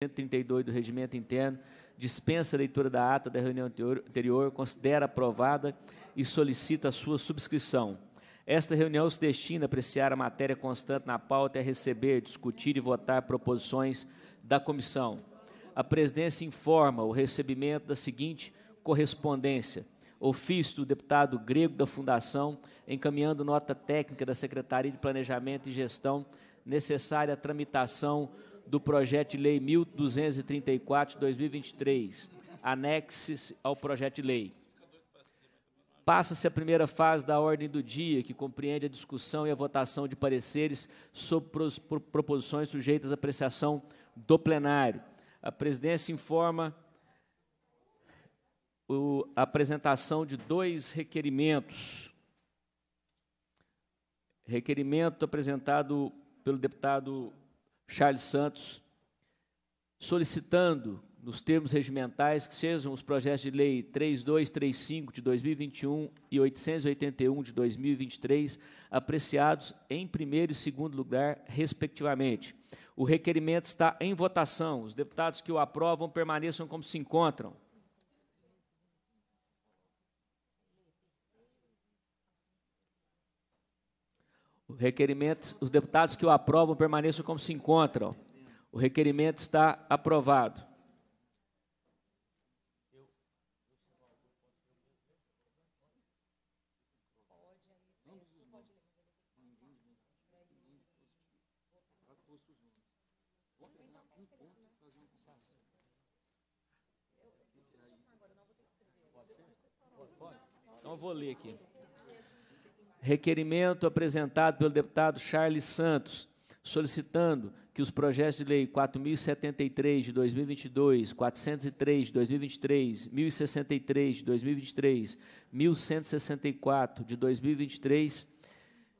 132 do Regimento Interno, dispensa a leitura da ata da reunião anterior, considera aprovada e solicita a sua subscrição. Esta reunião se destina a apreciar a matéria constante na pauta e a receber, discutir e votar proposições da comissão. A presidência informa o recebimento da seguinte correspondência: ofício do deputado grego da Fundação, encaminhando nota técnica da Secretaria de Planejamento e Gestão necessária à tramitação do projeto de lei 1234 2023, anexe ao projeto de lei. Passa-se a primeira fase da ordem do dia, que compreende a discussão e a votação de pareceres sobre proposições sujeitas à apreciação do plenário. A presidência informa a apresentação de dois requerimentos. Requerimento apresentado pelo deputado Charles Santos, solicitando, nos termos regimentais, que sejam os projetos de lei 3235 de 2021 e 881 de 2023 apreciados em primeiro e segundo lugar, respectivamente. O requerimento está em votação. Os deputados que o aprovam permaneçam como se encontram. O requerimento, os deputados que o aprovam permaneçam como se encontram. O requerimento está aprovado. Então eu vou ler aqui requerimento apresentado pelo deputado Charles Santos, solicitando que os projetos de lei 4073 de 2022, 403 de 2023, 1063 de 2023, 1164 de 2023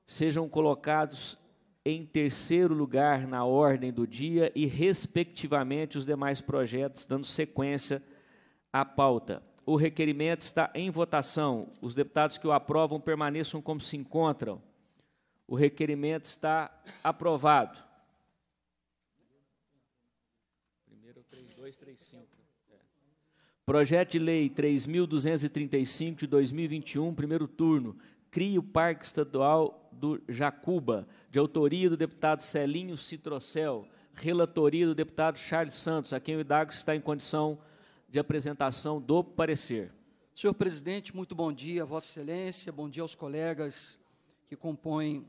sejam colocados em terceiro lugar na ordem do dia e respectivamente os demais projetos dando sequência à pauta. O requerimento está em votação. Os deputados que o aprovam permaneçam como se encontram. O requerimento está aprovado. Primeiro 3235. Projeto de Lei 3.235 de 2021, primeiro turno. Cria o Parque Estadual do Jacuba, de autoria do deputado Celinho Citrocel, relatoria do deputado Charles Santos, a quem o IDAGS está em condição de de apresentação do parecer. Senhor presidente, muito bom dia, Vossa Excelência, bom dia aos colegas que compõem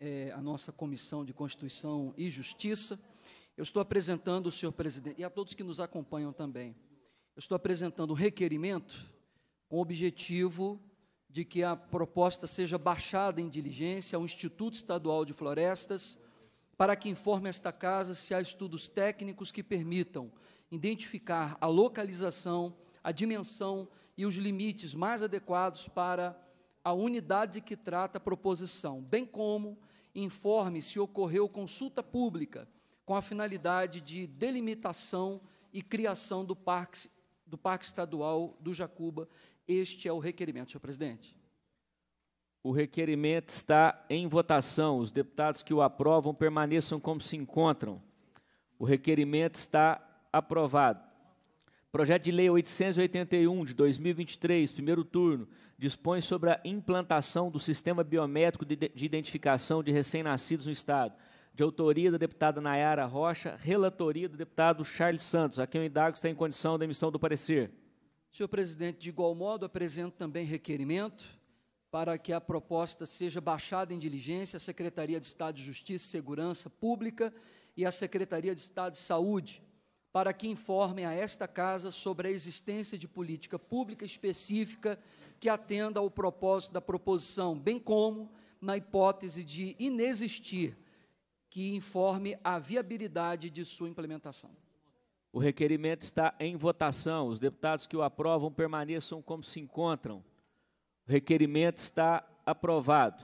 é, a nossa Comissão de Constituição e Justiça. Eu estou apresentando, senhor presidente, e a todos que nos acompanham também, eu estou apresentando um requerimento com o objetivo de que a proposta seja baixada em diligência ao Instituto Estadual de Florestas para que informe esta casa se há estudos técnicos que permitam identificar a localização, a dimensão e os limites mais adequados para a unidade que trata a proposição, bem como informe se ocorreu consulta pública com a finalidade de delimitação e criação do parque, do parque estadual do Jacuba. Este é o requerimento, senhor presidente. O requerimento está em votação. Os deputados que o aprovam permaneçam como se encontram. O requerimento está aprovado. Projeto de Lei 881 de 2023, primeiro turno, dispõe sobre a implantação do sistema biométrico de, identificação de recém-nascidos no Estado. De autoria da deputada Nayara Rocha, relatoria do deputado Charles Santos. A quem o indago está em condição da emissão do parecer. Senhor presidente, de igual modo, apresento também requerimento para que a proposta seja baixada em diligência à Secretaria de Estado de Justiça e Segurança Pública e à Secretaria de Estado de Saúde, para que informem a esta casa sobre a existência de política pública específica que atenda ao propósito da proposição, bem como na hipótese de inexistir, que informe a viabilidade de sua implementação. O requerimento está em votação. Os deputados que o aprovam permaneçam como se encontram. O requerimento está aprovado.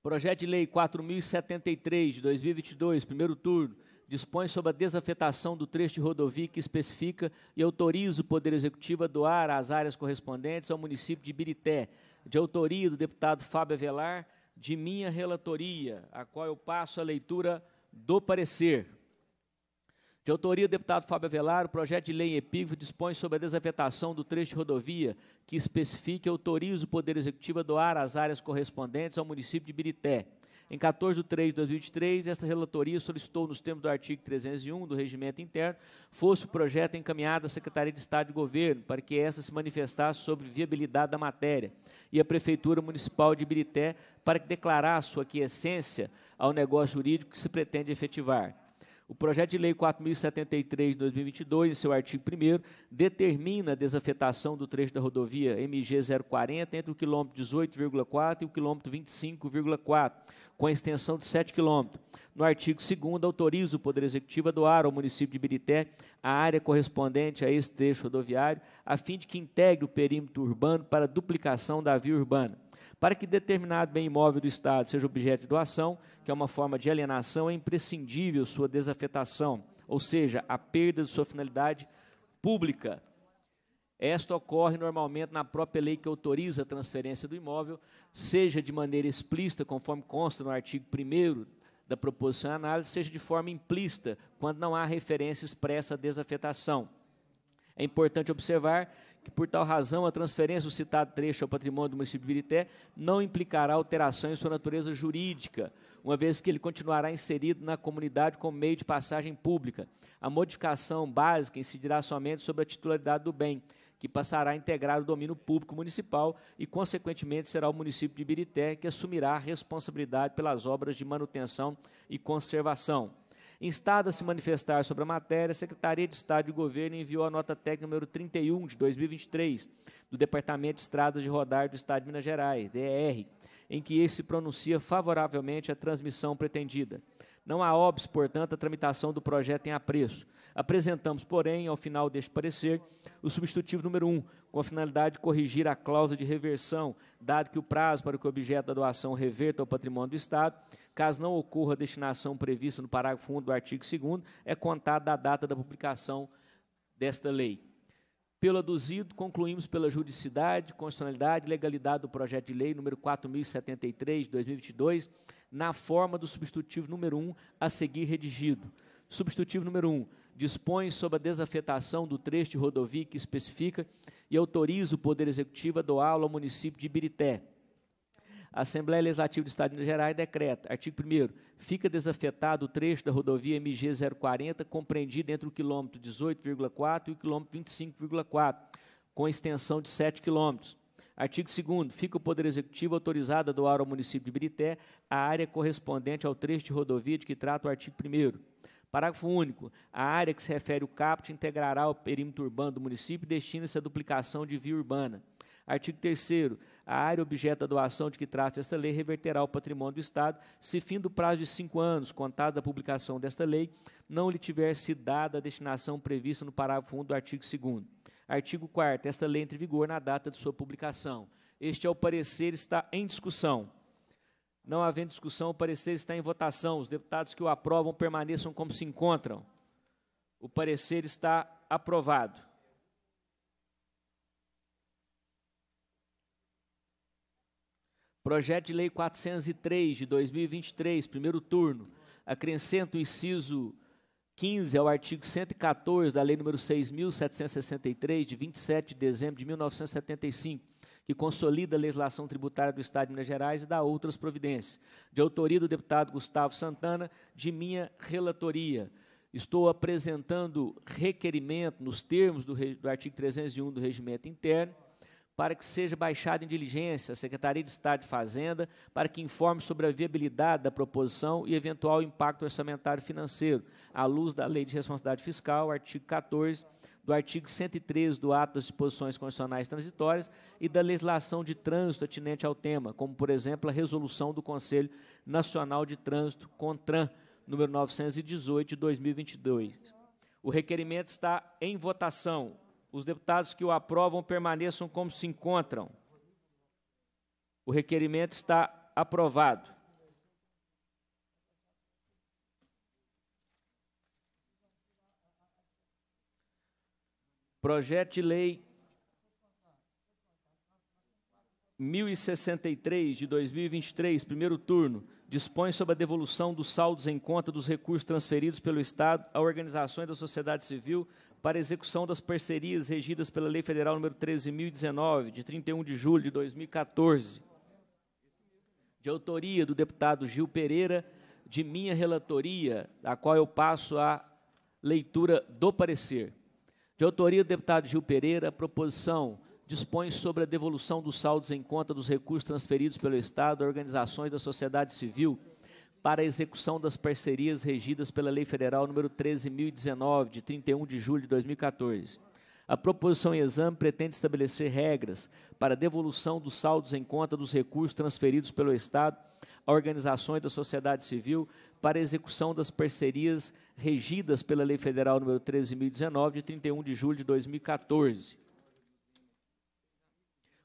Projeto de Lei 4073 de 2022, primeiro turno, dispõe sobre a desafetação do trecho de rodovia que especifica e autoriza o Poder Executivo a doar as áreas correspondentes ao município de Birité, de autoria do deputado Fábio Avelar, de minha relatoria, a qual eu passo a leitura do parecer. De autoria do deputado Fábio Avelar, o projeto de lei em epígrafe dispõe sobre a desafetação do trecho de rodovia que especifica e autoriza o Poder Executivo a doar as áreas correspondentes ao município de Birité. Em 14 de 3 de 2023, esta relatoria solicitou, nos termos do artigo 301 do Regimento Interno, fosse o projeto encaminhado à Secretaria de Estado de Governo para que essa se manifestasse sobre viabilidade da matéria e à Prefeitura Municipal de Ibirité para que declarasse sua quiescência ao negócio jurídico que se pretende efetivar. O projeto de lei 4073 de 2022, em seu artigo 1 determina a desafetação do trecho da rodovia MG 040 entre o quilômetro 18,4 e o quilômetro 25,4 com a extensão de 7 quilômetros. No artigo 2 autoriza o Poder Executivo a doar ao município de Birité a área correspondente a este trecho rodoviário, a fim de que integre o perímetro urbano para duplicação da via urbana. Para que determinado bem imóvel do Estado seja objeto de doação, que é uma forma de alienação, é imprescindível sua desafetação, ou seja, a perda de sua finalidade pública. Esta ocorre normalmente na própria lei que autoriza a transferência do imóvel, seja de maneira explícita, conforme consta no artigo 1 da proposição de análise, seja de forma implícita, quando não há referência expressa à desafetação. É importante observar que, por tal razão, a transferência do citado trecho ao patrimônio do município de Virité não implicará alteração em sua natureza jurídica, uma vez que ele continuará inserido na comunidade como meio de passagem pública. A modificação básica incidirá somente sobre a titularidade do bem, que passará a integrar o domínio público municipal e, consequentemente, será o município de Ibirité que assumirá a responsabilidade pelas obras de manutenção e conservação. Instada a se manifestar sobre a matéria, a Secretaria de Estado de Governo enviou a nota técnica número 31 de 2023 do Departamento de Estradas de Rodar do Estado de Minas Gerais, DER, em que esse se pronuncia favoravelmente à transmissão pretendida. Não há óbvio, portanto, a tramitação do projeto em apreço. Apresentamos, porém, ao final deste parecer, o substitutivo número 1, um, com a finalidade de corrigir a cláusula de reversão, dado que o prazo para que o objeto da doação reverta ao patrimônio do Estado, caso não ocorra a destinação prevista no parágrafo 1 do artigo 2 é contada da data da publicação desta lei. Pelo aduzido, concluímos pela juridicidade, constitucionalidade e legalidade do projeto de lei número 4073 de 2022, na forma do substitutivo número 1 a seguir redigido. Substitutivo número 1 dispõe sobre a desafetação do trecho de rodovia que especifica e autoriza o Poder Executivo a doá-lo ao município de Ibirité. A Assembleia Legislativa do Estado de Minas Gerais decreta, artigo 1 fica desafetado o trecho da rodovia MG 040, compreendido entre o quilômetro 18,4 e o quilômetro 25,4, com extensão de 7 quilômetros. Artigo 2 fica o Poder Executivo autorizado a doar ao município de Birité a área correspondente ao trecho de rodovia de que trata o artigo 1 Parágrafo único. A área que se refere o caput integrará o perímetro urbano do município e destina-se à duplicação de via urbana. Artigo 3 A área objeto da doação de que trata esta lei reverterá ao patrimônio do Estado se, fim do prazo de cinco anos, contado da publicação desta lei, não lhe tiver se dada a destinação prevista no parágrafo 1 do artigo 2 Artigo 4 Esta lei entra em vigor na data de sua publicação. Este é o parecer, está em discussão. Não havendo discussão, o parecer está em votação. Os deputados que o aprovam permaneçam como se encontram. O parecer está aprovado. Projeto de Lei 403 de 2023, primeiro turno, acrescenta o inciso 15 ao artigo 114 da Lei nº 6.763, de 27 de dezembro de 1975 que consolida a legislação tributária do Estado de Minas Gerais e dá outras providências. De autoria do deputado Gustavo Santana, de minha relatoria. Estou apresentando requerimento nos termos do, do artigo 301 do Regimento Interno para que seja baixada em diligência a Secretaria de Estado de Fazenda para que informe sobre a viabilidade da proposição e eventual impacto orçamentário financeiro, à luz da Lei de Responsabilidade Fiscal, artigo 14 do artigo 113 do Ato das Disposições Constitucionais Transitórias e da legislação de trânsito atinente ao tema, como, por exemplo, a resolução do Conselho Nacional de Trânsito, CONTRAN, número 918, de 2022. O requerimento está em votação. Os deputados que o aprovam permaneçam como se encontram. O requerimento está aprovado. Projeto de Lei 1063 de 2023, primeiro turno, dispõe sobre a devolução dos saldos em conta dos recursos transferidos pelo Estado a organizações da sociedade civil para execução das parcerias regidas pela Lei Federal nº 13.019, de 31 de julho de 2014, de autoria do deputado Gil Pereira, de minha relatoria, a qual eu passo a leitura do parecer. De autoria do deputado Gil Pereira, a proposição dispõe sobre a devolução dos saldos em conta dos recursos transferidos pelo Estado a organizações da sociedade civil para a execução das parcerias regidas pela Lei Federal nº 13.019, de 31 de julho de 2014. A proposição em exame pretende estabelecer regras para a devolução dos saldos em conta dos recursos transferidos pelo Estado a organizações da sociedade civil para a execução das parcerias regidas pela Lei Federal nº 13.019, de 31 de julho de 2014.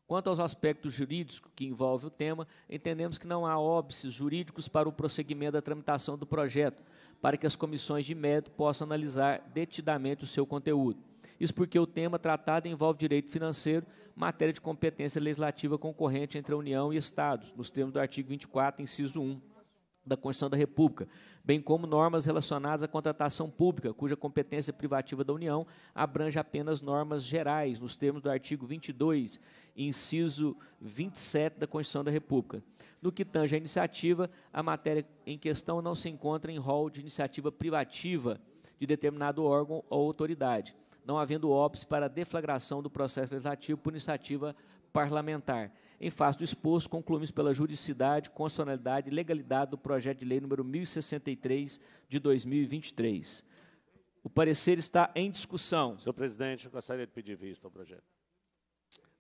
Quanto aos aspectos jurídicos que envolve o tema, entendemos que não há óbices jurídicos para o prosseguimento da tramitação do projeto, para que as comissões de mérito possam analisar detidamente o seu conteúdo. Isso porque o tema tratado envolve direito financeiro, matéria de competência legislativa concorrente entre a União e Estados, nos termos do artigo 24, inciso 1 da Constituição da República, bem como normas relacionadas à contratação pública, cuja competência privativa da União abrange apenas normas gerais, nos termos do artigo 22, inciso 27 da Constituição da República. No que tange à iniciativa, a matéria em questão não se encontra em rol de iniciativa privativa de determinado órgão ou autoridade, não havendo óbice para deflagração do processo legislativo por iniciativa parlamentar em face do exposto, concluímos pela juridicidade, constitucionalidade e legalidade do projeto de lei número 1063 de 2023. O parecer está em discussão. Senhor presidente, eu gostaria de pedir vista ao projeto.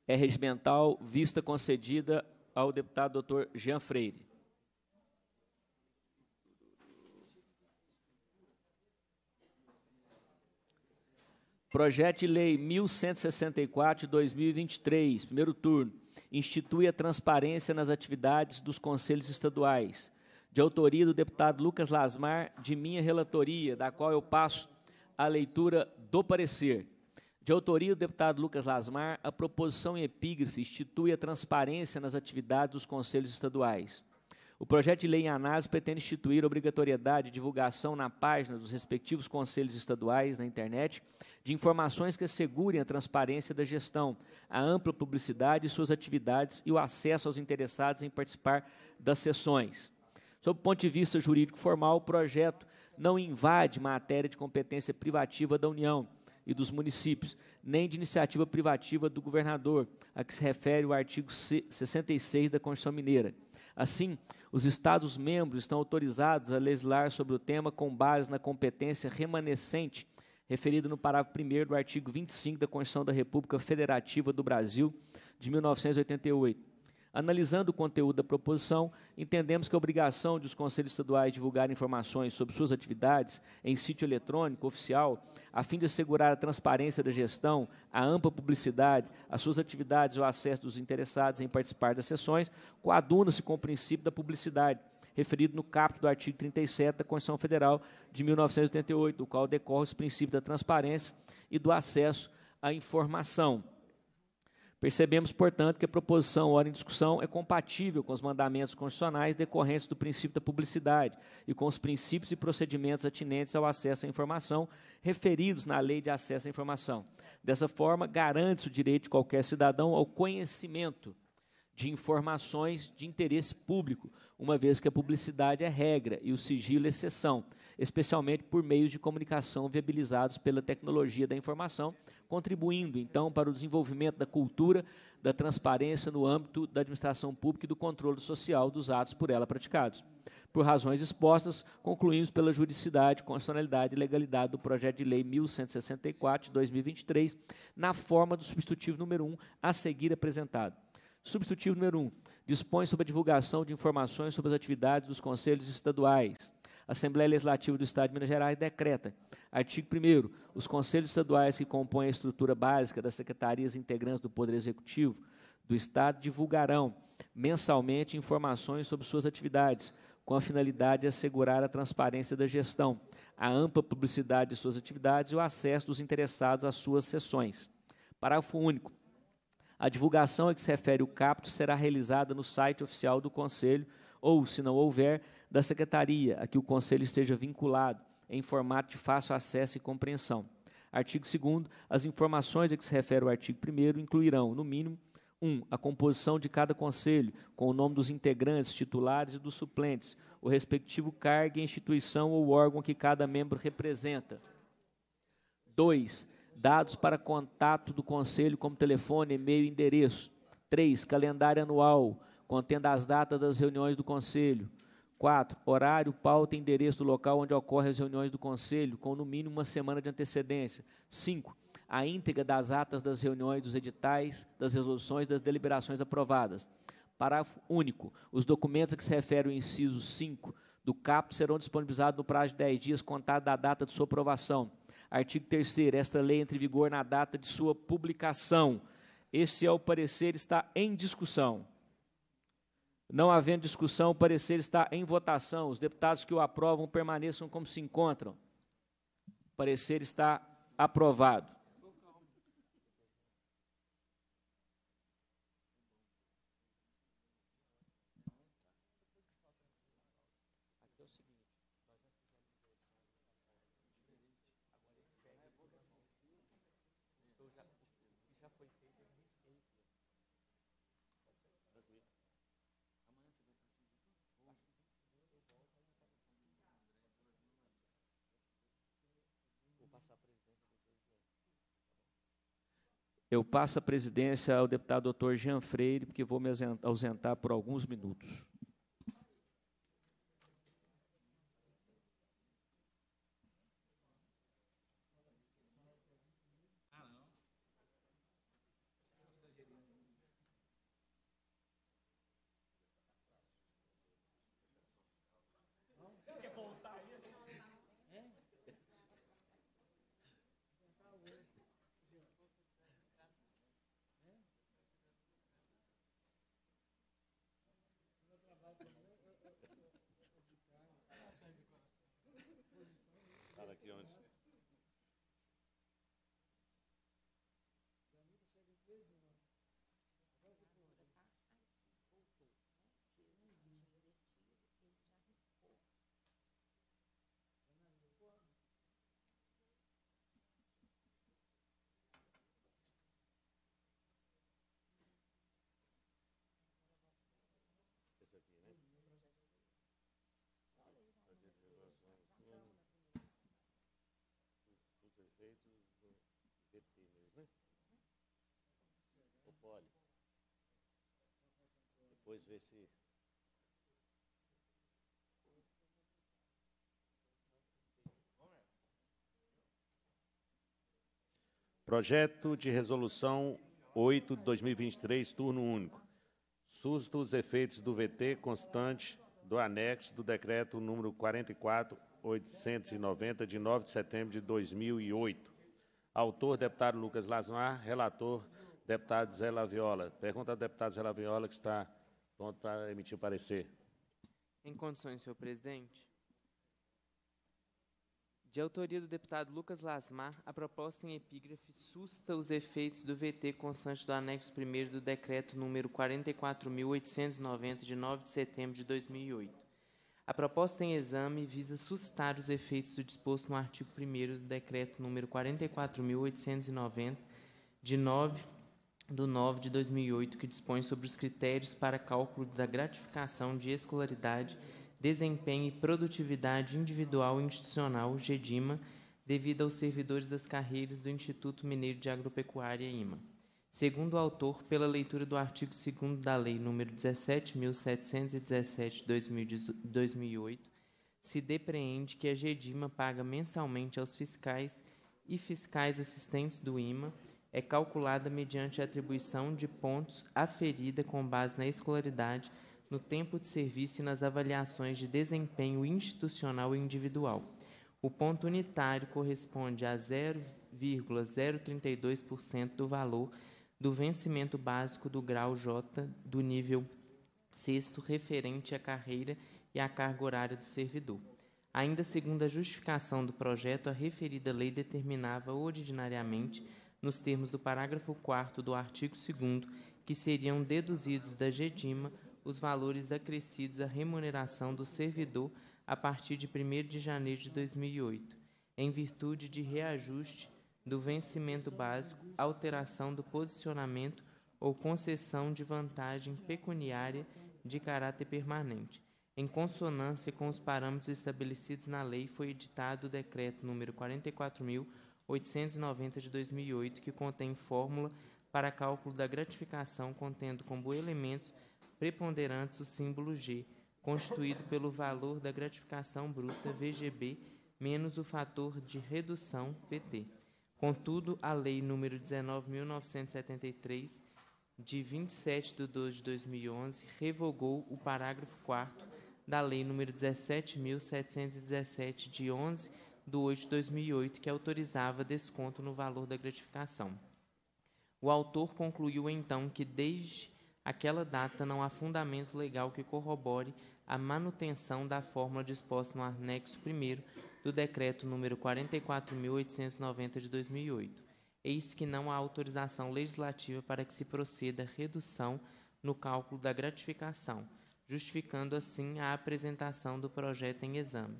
É regimental, vista concedida ao deputado doutor Jean Freire. Projeto de Lei 1164 de 2023, primeiro turno institui a transparência nas atividades dos conselhos estaduais, de autoria do deputado Lucas Lasmar, de minha relatoria, da qual eu passo a leitura do parecer. De autoria do deputado Lucas Lasmar, a proposição em epígrafe institui a transparência nas atividades dos conselhos estaduais. O projeto de lei em análise pretende instituir obrigatoriedade de divulgação na página dos respectivos conselhos estaduais na internet de informações que assegurem a transparência da gestão, a ampla publicidade de suas atividades e o acesso aos interessados em participar das sessões. Sob o ponto de vista jurídico formal, o projeto não invade matéria de competência privativa da União e dos municípios, nem de iniciativa privativa do governador, a que se refere o artigo 66 da Constituição Mineira. Assim, os Estados-membros estão autorizados a legislar sobre o tema com base na competência remanescente referido no parágrafo 1 do artigo 25 da Constituição da República Federativa do Brasil de 1988. Analisando o conteúdo da proposição, entendemos que a obrigação de os conselhos estaduais divulgar informações sobre suas atividades em sítio eletrônico oficial, a fim de assegurar a transparência da gestão, a ampla publicidade, as suas atividades e o acesso dos interessados em participar das sessões, coaduna-se com o princípio da publicidade, referido no caput do artigo 37 da Constituição Federal de 1988, do qual decorrem os princípios da transparência e do acesso à informação. Percebemos, portanto, que a proposição ora em discussão é compatível com os mandamentos constitucionais decorrentes do princípio da publicidade e com os princípios e procedimentos atinentes ao acesso à informação referidos na Lei de Acesso à Informação. Dessa forma, garante-se o direito de qualquer cidadão ao conhecimento de informações de interesse público, uma vez que a publicidade é regra e o sigilo é exceção, especialmente por meios de comunicação viabilizados pela tecnologia da informação, contribuindo então para o desenvolvimento da cultura da transparência no âmbito da administração pública e do controle social dos atos por ela praticados. Por razões expostas, concluímos pela juridicidade, constitucionalidade e legalidade do projeto de lei 1164 de 2023, na forma do substitutivo número 1 a seguir apresentado Substitutivo número 1. Um, dispõe sobre a divulgação de informações sobre as atividades dos conselhos estaduais. A Assembleia Legislativa do Estado de Minas Gerais decreta. Artigo 1 Os conselhos estaduais que compõem a estrutura básica das secretarias integrantes do Poder Executivo do Estado divulgarão mensalmente informações sobre suas atividades, com a finalidade de assegurar a transparência da gestão, a ampla publicidade de suas atividades e o acesso dos interessados às suas sessões. Parágrafo único. A divulgação a que se refere o capto será realizada no site oficial do Conselho ou, se não houver, da Secretaria a que o Conselho esteja vinculado, em formato de fácil acesso e compreensão. Artigo 2 As informações a que se refere o artigo 1 incluirão, no mínimo, 1. Um, a composição de cada conselho, com o nome dos integrantes, titulares e dos suplentes, o respectivo cargo, instituição ou órgão que cada membro representa. 2 Dados para contato do conselho, como telefone, e-mail e endereço. 3. Calendário anual, contendo as datas das reuniões do conselho. 4. Horário, pauta e endereço do local onde ocorrem as reuniões do conselho, com no mínimo uma semana de antecedência. 5. A íntegra das atas das reuniões, dos editais, das resoluções, das deliberações aprovadas. Parágrafo único. Os documentos a que se refere o inciso 5 do CAP serão disponibilizados no prazo de 10 dias, contado da data de sua aprovação. Artigo 3 Esta lei entra em vigor na data de sua publicação. Este é o parecer está em discussão. Não havendo discussão, o parecer está em votação. Os deputados que o aprovam permaneçam como se encontram. O parecer está aprovado. Eu passo a presidência ao deputado doutor Jean Freire, porque vou me ausentar por alguns minutos. Né? O poli. Depois vê se. Projeto de resolução 8 de 2023, turno único. Susto os efeitos do VT constante do anexo do decreto número 44890 de 9 de setembro de 2008 Autor, deputado Lucas Lasmar. Relator, deputado Zé Laviola. Pergunta ao deputado Zé Laviola, que está pronto para emitir o parecer. Em condições, senhor presidente. De autoria do deputado Lucas Lasmar, a proposta em epígrafe susta os efeitos do VT constante do anexo 1 do decreto número 44.890, de 9 de setembro de 2008 a proposta em exame visa suscitar os efeitos do disposto no artigo 1 do Decreto número 44.890, de 9 9 de 2008, que dispõe sobre os critérios para cálculo da gratificação de escolaridade, desempenho e produtividade individual e institucional, GEDIMA, devido aos servidores das carreiras do Instituto Mineiro de Agropecuária, IMA. Segundo o autor, pela leitura do artigo 2 da Lei nº 17.717/2008, se depreende que a GEDIMA paga mensalmente aos fiscais e fiscais assistentes do IMA é calculada mediante a atribuição de pontos aferida com base na escolaridade, no tempo de serviço e nas avaliações de desempenho institucional e individual. O ponto unitário corresponde a 0,032% do valor do vencimento básico do grau J do nível sexto referente à carreira e à carga horária do servidor. Ainda segundo a justificação do projeto, a referida lei determinava ordinariamente, nos termos do parágrafo 4 do artigo 2 que seriam deduzidos da GEDIMA os valores acrescidos à remuneração do servidor a partir de 1º de janeiro de 2008, em virtude de reajuste do vencimento básico, alteração do posicionamento ou concessão de vantagem pecuniária de caráter permanente. Em consonância com os parâmetros estabelecidos na lei, foi editado o decreto número 44890 de 2008, que contém fórmula para cálculo da gratificação, contendo como elementos preponderantes o símbolo G, constituído pelo valor da gratificação bruta VGB menos o fator de redução VT. Contudo, a Lei nº 19.973, de 27 de 12 de 2011, revogou o parágrafo 4 da Lei nº 17.717, de 11 de 8 de 2008, que autorizava desconto no valor da gratificação. O autor concluiu, então, que desde aquela data não há fundamento legal que corrobore a manutenção da fórmula disposta no anexo 1 do Decreto número 44.890 de 2008. Eis que não há autorização legislativa para que se proceda redução no cálculo da gratificação, justificando assim a apresentação do projeto em exame.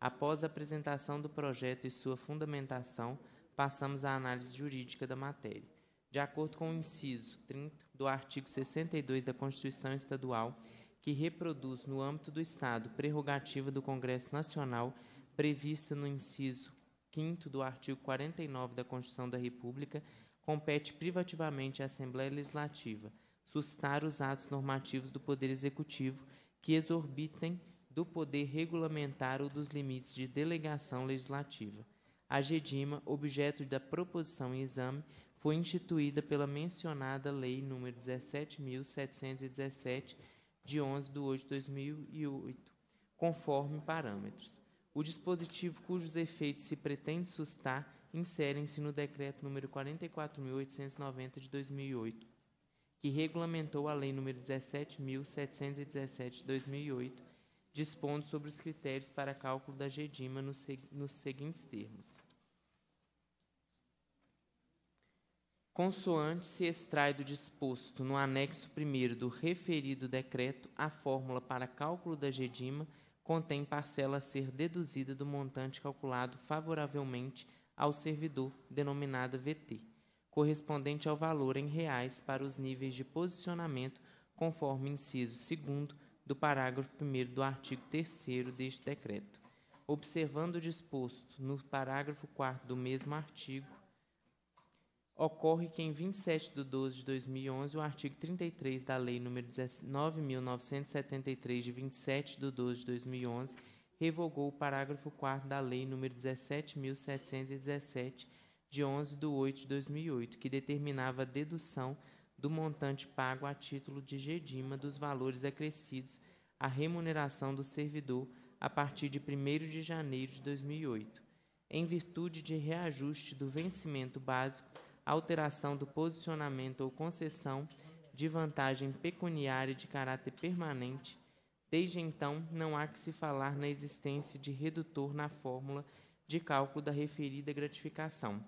Após a apresentação do projeto e sua fundamentação, passamos à análise jurídica da matéria. De acordo com o inciso 30 do artigo 62 da Constituição Estadual, que reproduz no âmbito do Estado prerrogativa do Congresso Nacional prevista no inciso 5 do artigo 49 da Constituição da República, compete privativamente à Assembleia Legislativa suscitar os atos normativos do Poder Executivo que exorbitem do poder regulamentar ou dos limites de delegação legislativa. A GEDIMA, objeto da proposição em exame, foi instituída pela mencionada Lei nº 17.717, de 11 de 8 de 2008, conforme parâmetros. O dispositivo cujos efeitos se pretende sustar inserem-se no decreto número 44890 de 2008, que regulamentou a lei número 17717 de 2008, dispondo sobre os critérios para cálculo da GEDIMA nos, nos seguintes termos. Consoante se extrai do disposto no anexo 1 do referido decreto a fórmula para cálculo da GEDIMA contém parcela a ser deduzida do montante calculado favoravelmente ao servidor, denominada VT, correspondente ao valor em reais para os níveis de posicionamento, conforme inciso 2 do parágrafo 1 do artigo 3 deste decreto. Observando o disposto no parágrafo 4 do mesmo artigo, ocorre que, em 27 de 12 de 2011, o artigo 33 da Lei nº 19.973, de 27 de 12 de 2011, revogou o parágrafo 4 da Lei nº 17.717, de 11 de 8 de 2008, que determinava a dedução do montante pago a título de GEDIMA dos valores acrescidos à remuneração do servidor a partir de 1 de janeiro de 2008, em virtude de reajuste do vencimento básico alteração do posicionamento ou concessão de vantagem pecuniária de caráter permanente. Desde então, não há que se falar na existência de redutor na fórmula de cálculo da referida gratificação.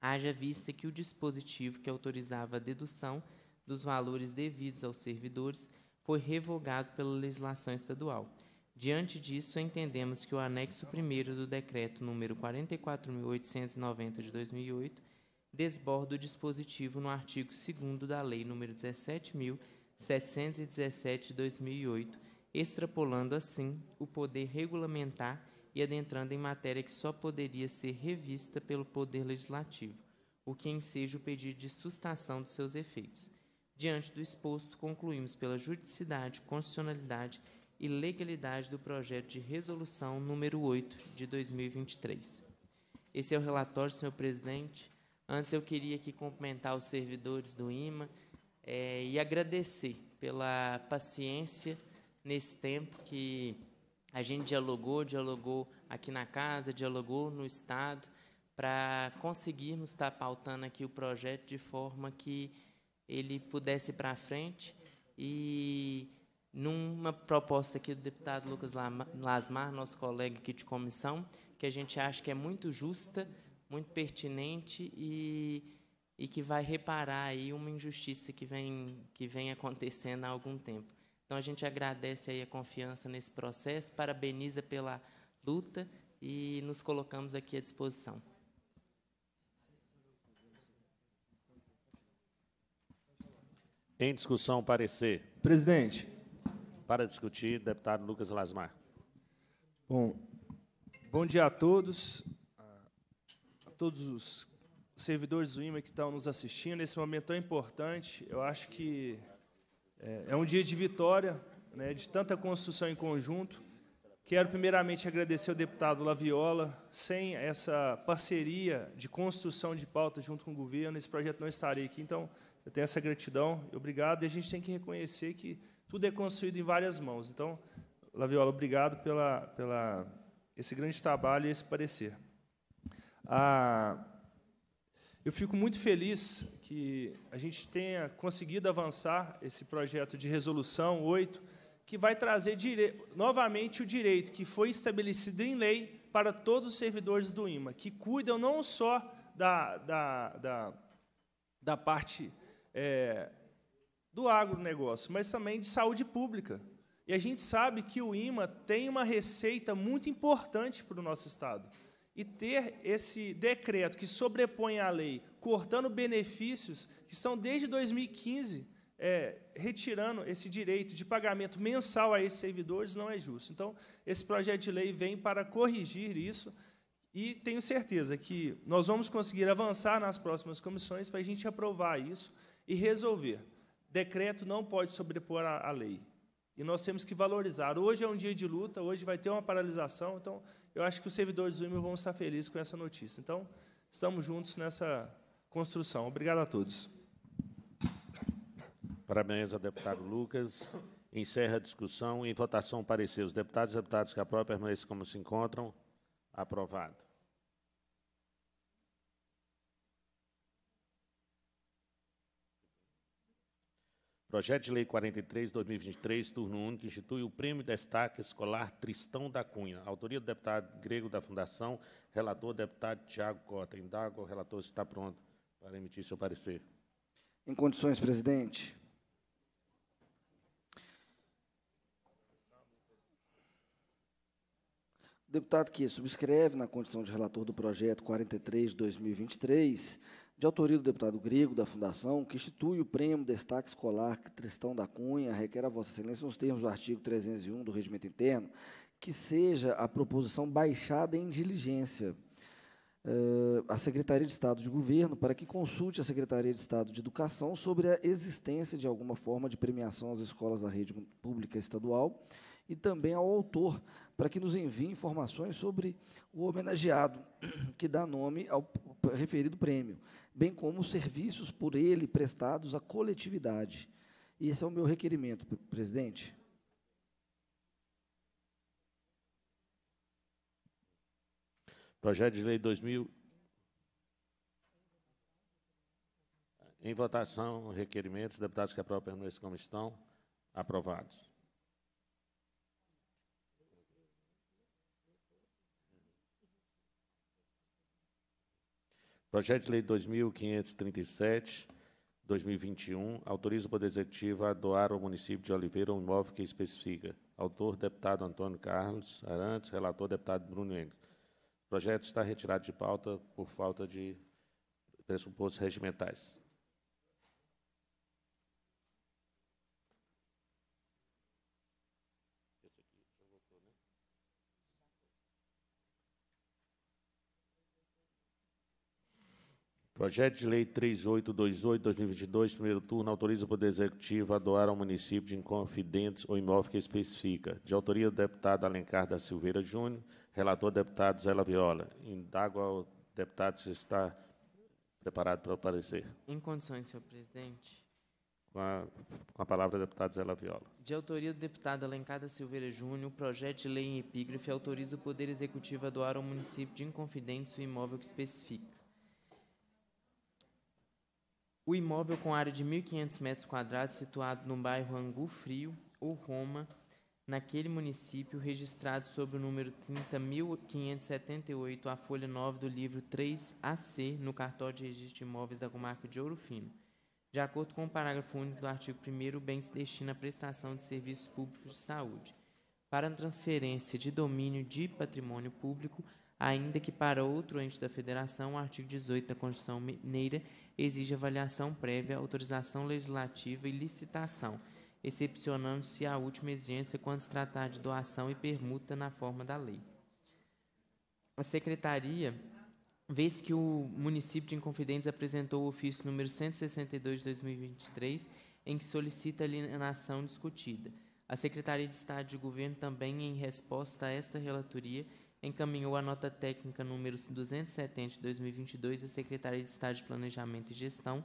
Haja vista que o dispositivo que autorizava a dedução dos valores devidos aos servidores foi revogado pela legislação estadual. Diante disso, entendemos que o anexo 1 do decreto número 44890 de 2008 desborda o dispositivo no artigo 2 da Lei nº 17.717 de 2008, extrapolando assim o poder regulamentar e adentrando em matéria que só poderia ser revista pelo Poder Legislativo, o que enseja o pedido de sustação dos seus efeitos. Diante do exposto, concluímos pela juridicidade, constitucionalidade e legalidade do projeto de resolução número 8 de 2023. Esse é o relatório, senhor presidente. Antes eu queria aqui cumprimentar os servidores do IMA é, e agradecer pela paciência nesse tempo que a gente dialogou, dialogou aqui na casa, dialogou no Estado, para conseguirmos estar tá pautando aqui o projeto de forma que ele pudesse ir para frente e numa proposta aqui do deputado Lucas Lasmar, nosso colega aqui de comissão, que a gente acha que é muito justa, muito pertinente e, e que vai reparar aí uma injustiça que vem, que vem acontecendo há algum tempo. Então, a gente agradece aí a confiança nesse processo, parabeniza pela luta e nos colocamos aqui à disposição. Em discussão, parecer. Presidente. Para discutir, deputado Lucas Lasmar. Bom, bom dia a todos todos os servidores do IMA que estão nos assistindo nesse momento tão é importante. Eu acho que é, é um dia de vitória, né, de tanta construção em conjunto. Quero primeiramente agradecer ao deputado Laviola. Sem essa parceria de construção de pauta junto com o governo, esse projeto não estaria aqui. Então, eu tenho essa gratidão. Obrigado. E a gente tem que reconhecer que tudo é construído em várias mãos. Então, Laviola, obrigado pela, pela esse grande trabalho e esse parecer. Ah, eu fico muito feliz que a gente tenha conseguido avançar esse projeto de resolução 8, que vai trazer novamente o direito que foi estabelecido em lei para todos os servidores do IMA, que cuidam não só da, da, da, da parte é, do agronegócio, mas também de saúde pública. E a gente sabe que o IMA tem uma receita muito importante para o nosso Estado e ter esse decreto que sobrepõe a lei, cortando benefícios que estão desde 2015 é, retirando esse direito de pagamento mensal a esses servidores, não é justo. Então, esse projeto de lei vem para corrigir isso e tenho certeza que nós vamos conseguir avançar nas próximas comissões para a gente aprovar isso e resolver. Decreto não pode sobrepor a, a lei. E nós temos que valorizar. Hoje é um dia de luta, hoje vai ter uma paralisação, então eu acho que os servidores do IME vão estar felizes com essa notícia. Então, estamos juntos nessa construção. Obrigado a todos. Parabéns ao deputado Lucas. Encerra a discussão. Em votação, parecer os deputados e deputadas que aprovam permaneçam como se encontram. Aprovado. Projeto de Lei 43, 2023, turno único, institui o Prêmio Destaque Escolar Tristão da Cunha. Autoria do deputado grego da Fundação, relator deputado Tiago Cota. Indago, o relator está pronto para emitir seu parecer. Em condições, presidente. O deputado que subscreve na condição de relator do projeto 43, 2023 de autoria do deputado Grego da Fundação, que institui o Prêmio Destaque Escolar Tristão da Cunha, requer a Vossa Excelência, nos termos do artigo 301 do Regimento Interno, que seja a proposição baixada em diligência à uh, eh, Secretaria de Estado de Governo para que consulte a Secretaria de Estado de Educação sobre a existência de alguma forma de premiação às escolas da rede pública estadual e também ao autor, para que nos envie informações sobre o homenageado, que dá nome ao referido prêmio, bem como os serviços por ele prestados à coletividade. E Esse é o meu requerimento, presidente. Projeto de Lei 2000. Em votação, requerimentos. Deputados que aprovam permaneçam como estão. Aprovados. Projeto de Lei 2537, 2021, autoriza o Poder Executivo a doar ao município de Oliveira um imóvel que especifica. Autor, deputado Antônio Carlos Arantes, relator, deputado Bruno Engels. O projeto está retirado de pauta por falta de pressupostos regimentais. Projeto de Lei 3828-2022, primeiro turno, autoriza o Poder Executivo a doar ao município de Inconfidentes o imóvel que especifica. De autoria do deputado Alencar da Silveira Júnior, relator deputado Zé Laviola. Indago ao deputado se está preparado para aparecer. Em condições, senhor presidente. Com a, com a, palavra, deputado Zé Laviola. De autoria do deputado Alencar da Silveira Júnior, o projeto de lei em epígrafe autoriza o Poder Executivo a doar ao município de Inconfidentes o imóvel que especifica. O imóvel com área de 1.500 metros quadrados, situado no bairro Angu Frio, ou Roma, naquele município, registrado sob o número 30.578, a folha 9 do livro 3AC, no cartório de registro de imóveis da comarca de Ouro Fino. De acordo com o parágrafo único do artigo 1 o bem se destina à prestação de serviços públicos de saúde. Para a transferência de domínio de patrimônio público, ainda que para outro ente da federação, o artigo 18 da Constituição Mineira exige avaliação prévia, autorização legislativa e licitação, excepcionando-se a última exigência quando se tratar de doação e permuta na forma da lei. A secretaria vez que o município de Inconfidentes apresentou o ofício número 162 de 2023, em que solicita a alienação discutida. A Secretaria de Estado de Governo também, em resposta a esta relatoria, encaminhou a nota técnica número 270 de 2022 da Secretaria de Estado de Planejamento e Gestão,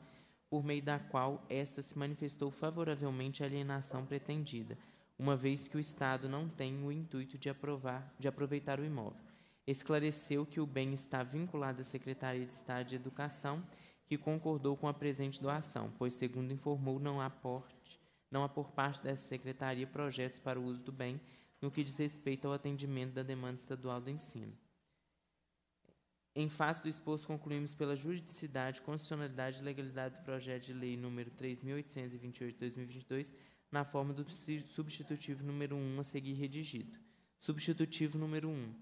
por meio da qual esta se manifestou favoravelmente à alienação pretendida, uma vez que o Estado não tem o intuito de aprovar, de aproveitar o imóvel. Esclareceu que o bem está vinculado à Secretaria de Estado de Educação, que concordou com a presente doação, pois, segundo informou, não há, porte, não há por parte dessa secretaria projetos para o uso do bem no que diz respeito ao atendimento da demanda estadual do ensino. Em face do exposto, concluímos pela juridicidade, constitucionalidade e legalidade do projeto de lei número 3.828/2022, na forma do substitutivo número 1 a seguir redigido. Substitutivo número 1.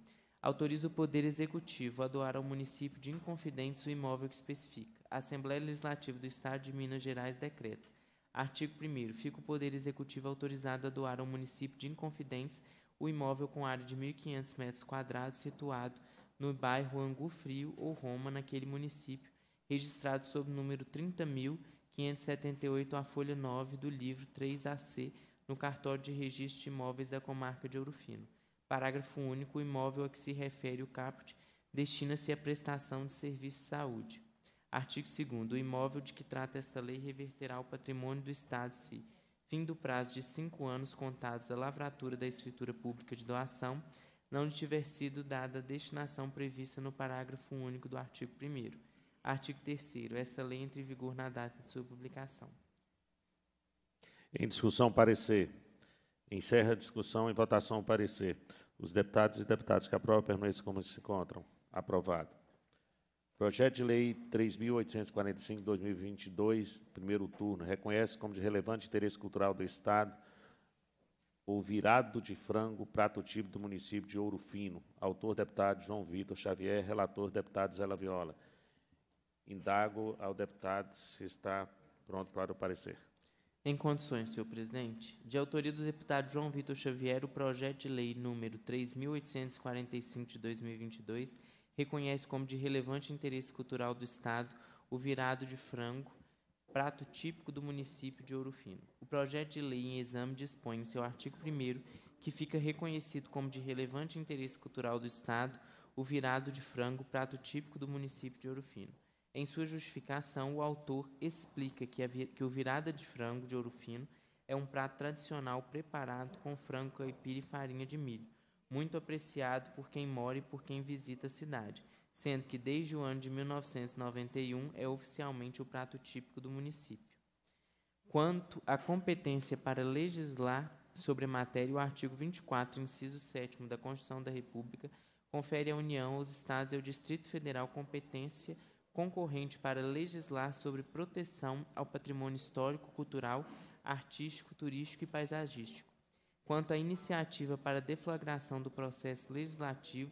Autoriza o Poder Executivo a doar ao município de Inconfidentes o imóvel que especifica. A Assembleia Legislativa do Estado de Minas Gerais decreta Artigo 1 Fica o Poder Executivo autorizado a doar ao município de Inconfidentes o imóvel com área de 1.500 metros quadrados situado no bairro Angu Frio ou Roma, naquele município, registrado sob o número 30.578, a folha 9 do livro 3AC, no cartório de registro de imóveis da comarca de Ourofino. Parágrafo único. O imóvel a que se refere o caput destina-se à prestação de serviço de saúde. Artigo 2 O imóvel de que trata esta lei reverterá ao patrimônio do Estado se, fim do prazo de cinco anos contados da lavratura da escritura pública de doação, não lhe tiver sido dada a destinação prevista no parágrafo único do artigo 1 Artigo 3 Esta lei entra em vigor na data de sua publicação. Em discussão, parecer. Encerra a discussão em votação parecer. Os deputados e deputadas que aprovam permaneçam como se encontram. Aprovado. Projeto de Lei 3.845-2022, primeiro turno, reconhece como de relevante interesse cultural do Estado o virado de frango, prato típico do município de Ouro Fino. Autor, deputado João Vitor Xavier, relator, deputado Zé Laviola. Indago ao deputado se está pronto para o parecer. Em condições, senhor presidente, de autoria do deputado João Vitor Xavier, o projeto de lei número 3.845 de 2022 reconhece como de relevante interesse cultural do Estado o virado de frango, prato típico do município de Ouro Fino. O projeto de lei em exame dispõe, em seu artigo 1, que fica reconhecido como de relevante interesse cultural do Estado o virado de frango, prato típico do município de Ouro Fino. Em sua justificação, o autor explica que, vi que o virada de frango de Ouro Fino é um prato tradicional preparado com frango caipira e farinha de milho muito apreciado por quem mora e por quem visita a cidade, sendo que desde o ano de 1991 é oficialmente o prato típico do município. Quanto à competência para legislar sobre a matéria, o artigo 24, inciso 7 da Constituição da República, confere à União, aos Estados e ao Distrito Federal competência concorrente para legislar sobre proteção ao patrimônio histórico, cultural, artístico, turístico e paisagístico Quanto à iniciativa para deflagração do processo legislativo,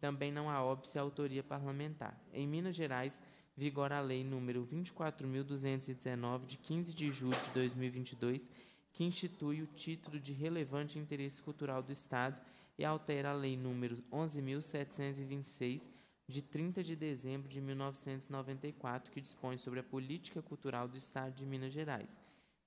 também não há óbice à autoria parlamentar. Em Minas Gerais, vigora a Lei Número 24.219, de 15 de julho de 2022, que institui o título de relevante interesse cultural do Estado e altera a Lei Número 11.726, de 30 de dezembro de 1994, que dispõe sobre a política cultural do Estado de Minas Gerais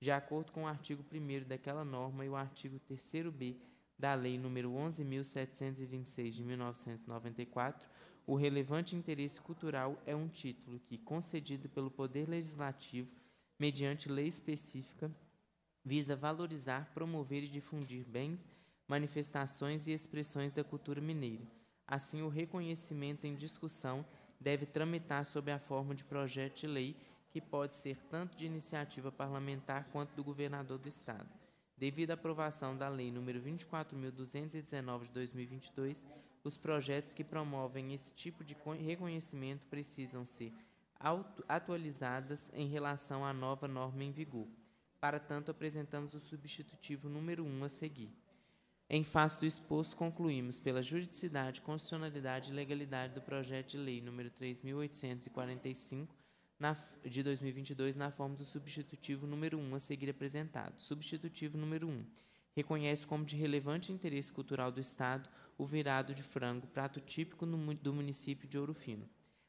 de acordo com o artigo 1 daquela norma e o artigo 3b da Lei nº 11.726 de 1994, o relevante interesse cultural é um título que, concedido pelo Poder Legislativo, mediante lei específica, visa valorizar, promover e difundir bens, manifestações e expressões da cultura mineira. Assim, o reconhecimento em discussão deve tramitar sob a forma de projeto de lei que pode ser tanto de iniciativa parlamentar quanto do governador do Estado. Devido à aprovação da Lei nº 24.219 de 2022, os projetos que promovem esse tipo de reconhecimento precisam ser atualizadas em relação à nova norma em vigor. Para tanto, apresentamos o substitutivo número 1 a seguir. Em face do exposto, concluímos pela juridicidade, constitucionalidade e legalidade do projeto de lei número 3.845, na, de 2022 na forma do substitutivo número 1 a seguir apresentado. Substitutivo número 1. Reconhece como de relevante interesse cultural do Estado o virado de frango, prato típico no, do município de Ouro Fino.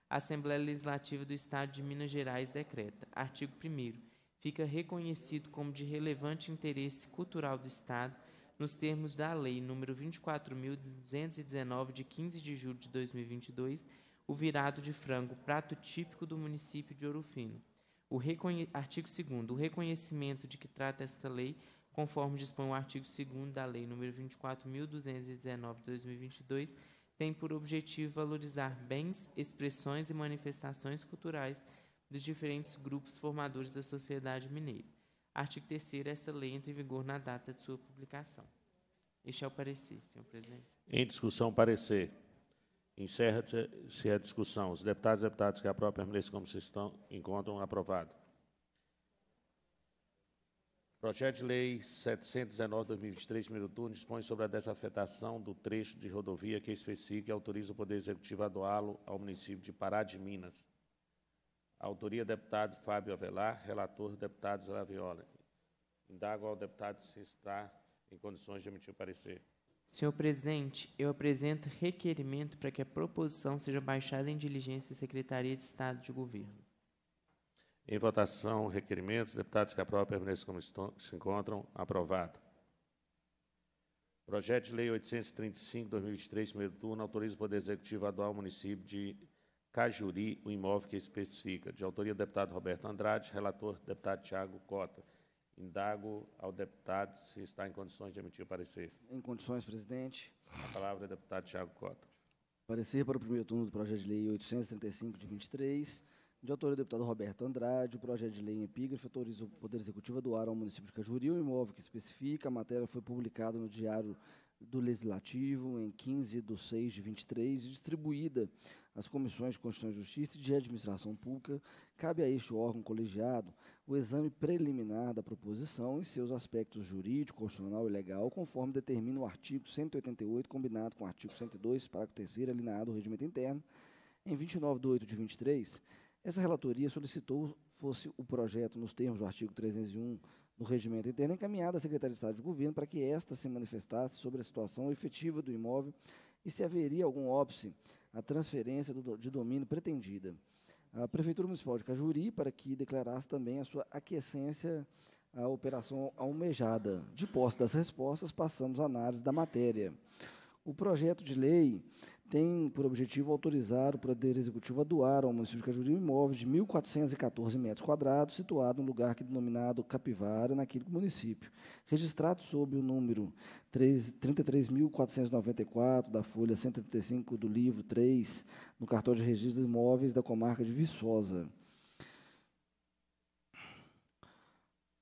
Assembleia Legislativa do Estado de Minas Gerais decreta. Artigo 1. Fica reconhecido como de relevante interesse cultural do Estado, nos termos da Lei nº 24.219, de 15 de julho de 2022 o virado de frango, prato típico do município de Ouro Fino. O Artigo 2 O reconhecimento de que trata esta lei, conforme dispõe o artigo 2 da Lei nº 24.219 de 2022, tem por objetivo valorizar bens, expressões e manifestações culturais dos diferentes grupos formadores da sociedade mineira. Artigo 3 Esta lei entra em vigor na data de sua publicação. Este é o parecer, senhor presidente. Em discussão, parecer. Encerra-se a discussão. Os deputados e deputadas que aprovam permaneçam como se estão, encontram aprovado. Projeto de Lei 719-2023, primeiro turno, dispõe sobre a desafetação do trecho de rodovia que especifica e autoriza o Poder Executivo a doá-lo ao município de Pará de Minas. Autoria, deputado Fábio Avelar, relator, deputado Zaviola. Indago ao deputado se está em condições de emitir o parecer. Senhor presidente, eu apresento requerimento para que a proposição seja baixada em diligência à Secretaria de Estado de Governo. Em votação, requerimentos. Deputados que aprovam permaneçam como se encontram. Aprovado. Projeto de Lei 835, 2023, primeiro turno, autoriza o Poder Executivo a doar ao município de Cajuri o imóvel que especifica. De autoria deputado Roberto Andrade, relator deputado Tiago Cota. Indago ao deputado se está em condições de emitir o parecer. Em condições, presidente. A palavra é deputado Tiago Cota. Parecer para o primeiro turno do projeto de lei 835 de 23, de autoria do deputado Roberto Andrade, o projeto de lei em epígrafe autoriza o Poder Executivo a doar ao município de Cajuru o um imóvel que especifica. A matéria foi publicada no Diário do Legislativo em 15 de 6 de 23 e distribuída às Comissões de Constituição e Justiça e de Administração Pública, cabe a este órgão colegiado o exame preliminar da proposição e seus aspectos jurídico, constitucional e legal, conforme determina o artigo 188, combinado com o artigo 102, parágrafo 3 alinhado ao Regimento Interno. Em 29 de 8 de 23, essa relatoria solicitou fosse o projeto, nos termos do artigo 301 no Regimento Interno, encaminhada à Secretaria de Estado de Governo para que esta se manifestasse sobre a situação efetiva do imóvel e se haveria algum óbice à transferência do, de domínio pretendida. A Prefeitura Municipal de Cajuri para que declarasse também a sua aquiescência à operação almejada. De posse das respostas, passamos à análise da matéria. O projeto de lei tem por objetivo autorizar o Poder Executivo a doar ao município de um imóvel de 1.414 metros quadrados, situado em um lugar que é denominado Capivara, naquele município, registrado sob o número 33.494 da folha 135 do livro 3, no cartório de registro de imóveis da comarca de Viçosa.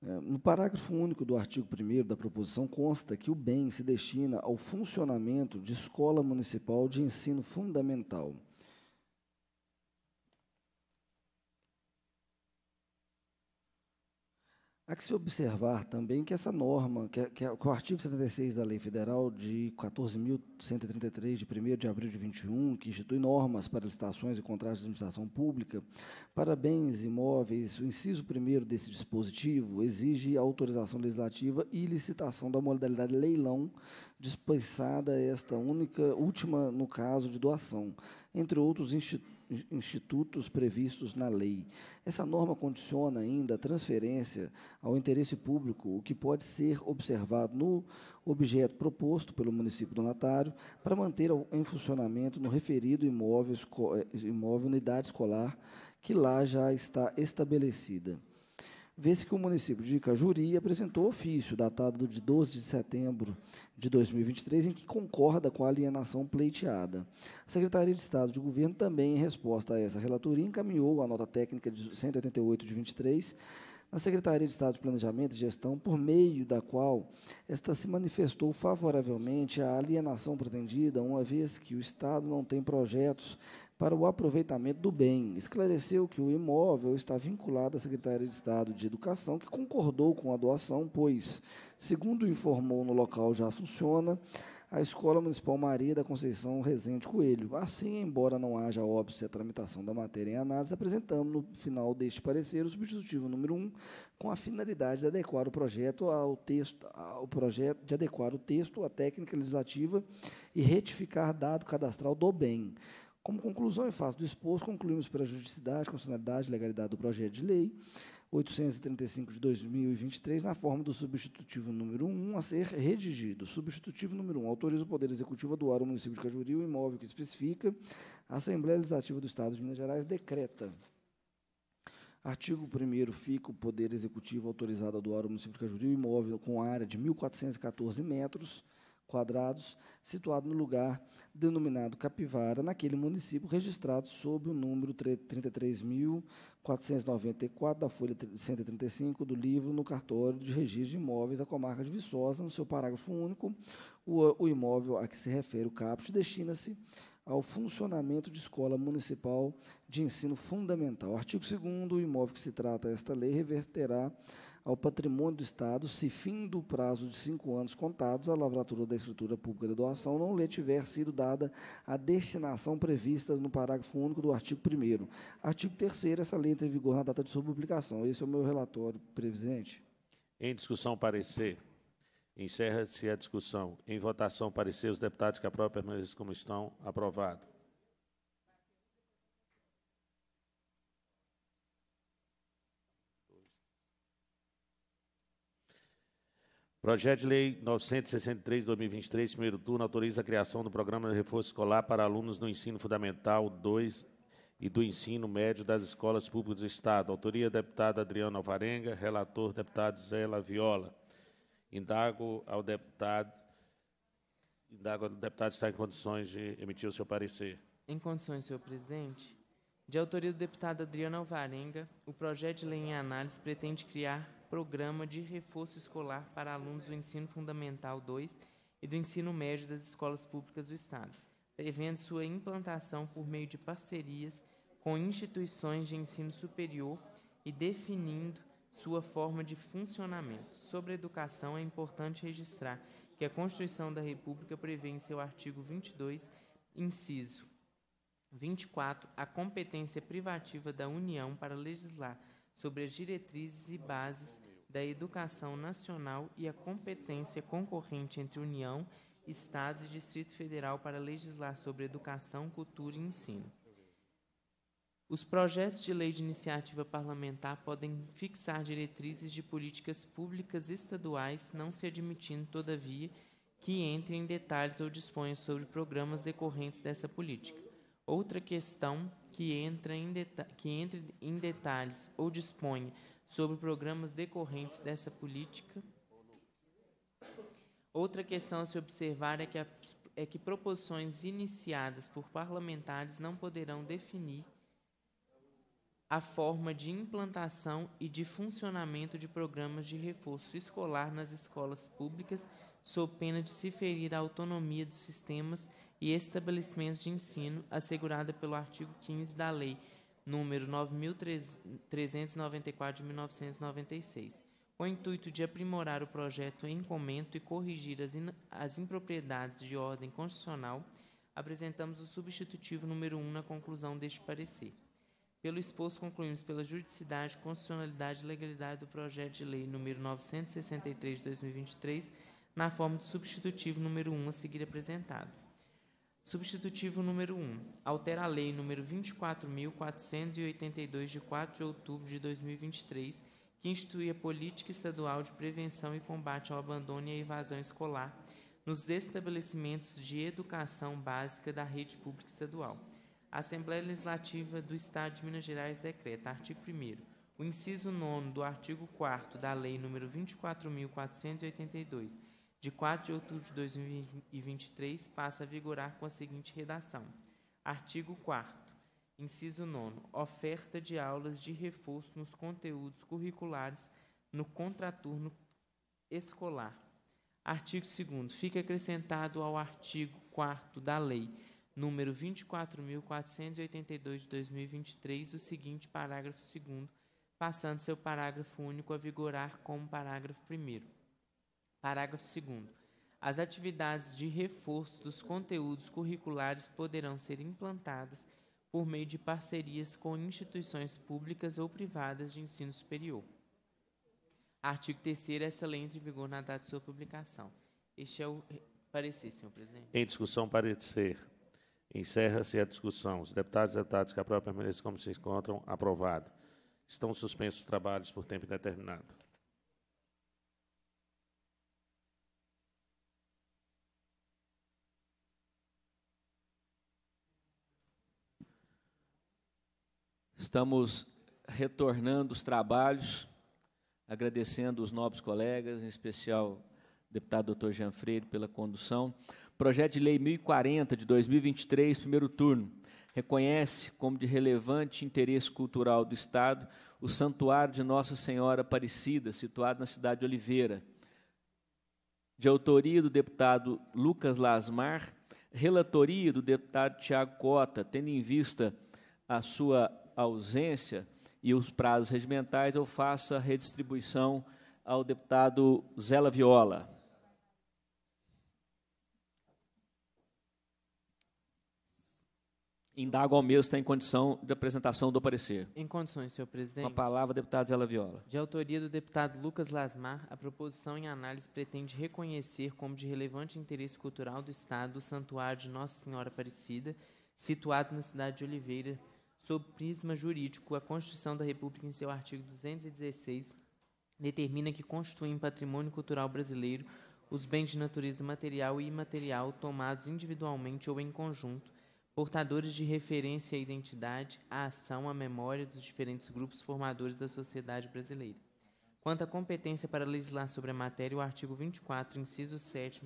É, no parágrafo único do artigo 1 da proposição consta que o bem se destina ao funcionamento de escola municipal de ensino fundamental, Há que se observar também que essa norma, que, é, que, é, que é o artigo 76 da Lei Federal de 14.133, de 1 de abril de 21, que institui normas para licitações e contratos de administração pública, para bens imóveis, o inciso 1 desse dispositivo exige autorização legislativa e licitação da modalidade leilão, dispensada esta única, última no caso de doação, entre outros institutos institutos previstos na lei. Essa norma condiciona ainda a transferência ao interesse público, o que pode ser observado no objeto proposto pelo município donatário para manter em funcionamento no referido imóvel, eh, imóvel unidade escolar que lá já está estabelecida vê-se que o município de Cajuri apresentou ofício, datado de 12 de setembro de 2023, em que concorda com a alienação pleiteada. A Secretaria de Estado de Governo também, em resposta a essa relatoria, encaminhou a nota técnica de 188 de 23 na Secretaria de Estado de Planejamento e Gestão, por meio da qual esta se manifestou favoravelmente à alienação pretendida, uma vez que o Estado não tem projetos para o aproveitamento do bem. Esclareceu que o imóvel está vinculado à Secretaria de Estado de Educação, que concordou com a doação, pois, segundo informou, no local já funciona a Escola Municipal Maria da Conceição Rezende Coelho. Assim, embora não haja óbvio a tramitação da matéria em análise, apresentamos no final deste parecer o substitutivo número 1 um, com a finalidade de adequar o projeto ao texto, ao projeto de adequar o texto à técnica legislativa e retificar dado cadastral do bem. Como conclusão, em face do exposto, concluímos pela juridicidade, constitucionalidade e legalidade do projeto de lei 835 de 2023, na forma do substitutivo número 1 a ser redigido. Substitutivo número 1 autoriza o Poder Executivo a doar ao município de Cajuri o imóvel que especifica. A Assembleia Legislativa do Estado de Minas Gerais decreta. Artigo 1 fica o Poder Executivo autorizado a doar ao município de Cajuri o imóvel com área de 1.414 metros quadrados, situado no lugar denominado Capivara, naquele município registrado sob o número 33.494 da folha 135 do livro no cartório de registro de imóveis da comarca de Viçosa, no seu parágrafo único, o, o imóvel a que se refere o caput destina-se ao funcionamento de escola municipal de ensino fundamental. Artigo 2 o imóvel que se trata esta lei reverterá ao patrimônio do Estado, se fim do prazo de cinco anos contados, a lavratura da escritura pública da doação não lhe tiver sido dada a destinação prevista no parágrafo único do artigo 1 Artigo 3 essa lei entra em vigor na data de sua publicação. Esse é o meu relatório, presidente. Em discussão, parecer. Encerra-se a discussão. Em votação, parecer, os deputados que aprovam permaneçam como estão. Aprovado. Projeto de Lei 963-2023, primeiro turno, autoriza a criação do Programa de Reforço Escolar para alunos do Ensino Fundamental 2 e do Ensino Médio das Escolas Públicas do Estado. Autoria, deputado Adriano Alvarenga, relator, deputado Zé Laviola. Indago ao deputado, indago ao deputado está em condições de emitir o seu parecer. Em condições, senhor presidente. De autoria do deputado Adriano Alvarenga, o projeto de lei em análise pretende criar Programa de Reforço Escolar para Alunos do Ensino Fundamental 2 e do Ensino Médio das Escolas Públicas do Estado, prevendo sua implantação por meio de parcerias com instituições de ensino superior e definindo sua forma de funcionamento. Sobre educação, é importante registrar que a Constituição da República prevê em seu artigo 22, inciso 24, a competência privativa da União para legislar sobre as diretrizes e bases da educação nacional e a competência concorrente entre União, Estados e Distrito Federal para legislar sobre educação, cultura e ensino. Os projetos de lei de iniciativa parlamentar podem fixar diretrizes de políticas públicas estaduais, não se admitindo, todavia, que entrem em detalhes ou disponham sobre programas decorrentes dessa política. Outra questão que, entra em que entre em detalhes ou disponha sobre programas decorrentes dessa política. Outra questão a se observar é que, a, é que proposições iniciadas por parlamentares não poderão definir a forma de implantação e de funcionamento de programas de reforço escolar nas escolas públicas sob pena de se ferir a autonomia dos sistemas e estabelecimentos de ensino assegurada pelo artigo 15 da Lei número 9.394 de 1996, com o intuito de aprimorar o projeto em comento e corrigir as, as impropriedades de ordem constitucional, apresentamos o substitutivo número 1 na conclusão deste parecer. Pelo exposto, concluímos pela juridicidade, constitucionalidade e legalidade do projeto de lei número 963 de 2023 na forma do substitutivo número 1 a seguir apresentado. Substitutivo número 1. Altera a Lei número 24.482, de 4 de outubro de 2023, que institui a Política Estadual de Prevenção e Combate ao Abandono e à Evasão Escolar nos estabelecimentos de educação básica da rede pública estadual. A Assembleia Legislativa do Estado de Minas Gerais decreta, artigo 1 o inciso 9 do artigo 4 da Lei número 24.482, de 4 de outubro de 2023, passa a vigorar com a seguinte redação: Artigo 4. Inciso 9. Oferta de aulas de reforço nos conteúdos curriculares no contraturno escolar. Artigo 2. Fica acrescentado ao artigo 4 da Lei número 24.482 de 2023 o seguinte parágrafo 2, passando seu parágrafo único a vigorar como parágrafo 1. Parágrafo 2. As atividades de reforço dos conteúdos curriculares poderão ser implantadas por meio de parcerias com instituições públicas ou privadas de ensino superior. Artigo 3. Essa lei entra em vigor na data de sua publicação. Este é o parecer, senhor presidente. Em discussão, parecer. Encerra-se a discussão. Os deputados e deputadas que aprovam permaneçam como se encontram. Aprovado. Estão suspensos os trabalhos por tempo indeterminado. Estamos retornando os trabalhos, agradecendo os nobres colegas, em especial o deputado doutor Jean Freire pela condução. Projeto de Lei 1040 de 2023, primeiro turno, reconhece como de relevante interesse cultural do Estado o Santuário de Nossa Senhora Aparecida, situado na cidade de Oliveira. De autoria do deputado Lucas Lasmar, relatoria do deputado Tiago Cota, tendo em vista a sua ausência e os prazos regimentais, eu faço a redistribuição ao deputado Zela Viola. Indago ao mesmo está em condição de apresentação do parecer. Em condições, senhor presidente. Com a palavra, deputado Zela Viola. De autoria do deputado Lucas Lasmar, a proposição em análise pretende reconhecer como de relevante interesse cultural do Estado o Santuário de Nossa Senhora Aparecida, situado na cidade de Oliveira, sob prisma jurídico, a Constituição da República, em seu artigo 216, determina que constituem patrimônio cultural brasileiro os bens de natureza material e imaterial tomados individualmente ou em conjunto, portadores de referência à identidade, à ação, à memória dos diferentes grupos formadores da sociedade brasileira. Quanto à competência para legislar sobre a matéria, o artigo 24, inciso 7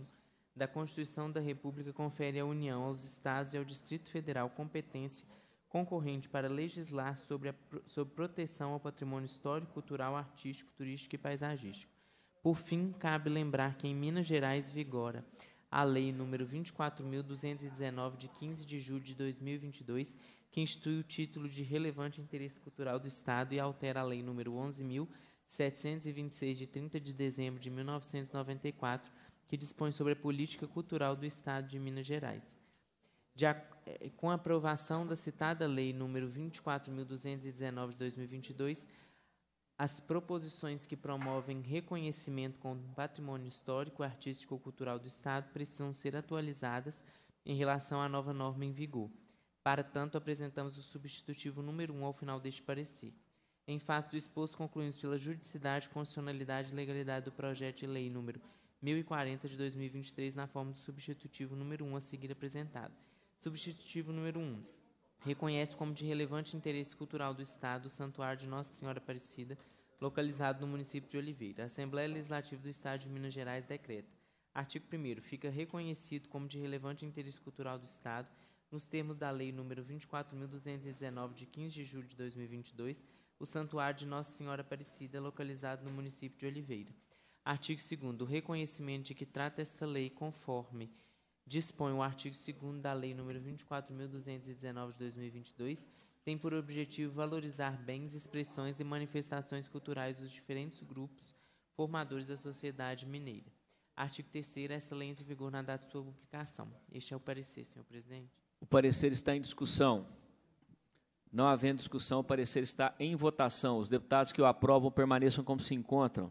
da Constituição da República confere à União, aos Estados e ao Distrito Federal competência concorrente para legislar sobre, a, sobre proteção ao patrimônio histórico, cultural, artístico, turístico e paisagístico. Por fim, cabe lembrar que em Minas Gerais vigora a Lei Número 24.219, de 15 de julho de 2022, que institui o título de relevante interesse cultural do Estado e altera a Lei Número 11.726, de 30 de dezembro de 1994, que dispõe sobre a política cultural do Estado de Minas Gerais. De acordo é, é, com a aprovação da citada Lei número 24.219 de 2022, as proposições que promovem reconhecimento como patrimônio histórico, artístico ou cultural do Estado precisam ser atualizadas em relação à nova norma em vigor. Para tanto, apresentamos o substitutivo número 1 ao final deste parecer. Em face do exposto, concluímos pela juridicidade, constitucionalidade e legalidade do projeto de lei número 1040 de 2023, na forma do substitutivo número 1 a seguir apresentado. Substitutivo número 1. Um, reconhece como de relevante interesse cultural do Estado o Santuário de Nossa Senhora Aparecida, localizado no município de Oliveira. A Assembleia Legislativa do Estado de Minas Gerais decreta. Artigo 1 Fica reconhecido como de relevante interesse cultural do Estado, nos termos da Lei nº 24.219, de 15 de julho de 2022, o Santuário de Nossa Senhora Aparecida, localizado no município de Oliveira. Artigo 2 O reconhecimento de que trata esta lei conforme dispõe o artigo 2 da Lei nº 24.219 de 2022, tem por objetivo valorizar bens, expressões e manifestações culturais dos diferentes grupos formadores da sociedade mineira. Artigo 3 essa lei entra em vigor na data de sua publicação. Este é o parecer, senhor presidente. O parecer está em discussão. Não havendo discussão, o parecer está em votação. Os deputados que o aprovam permaneçam como se encontram.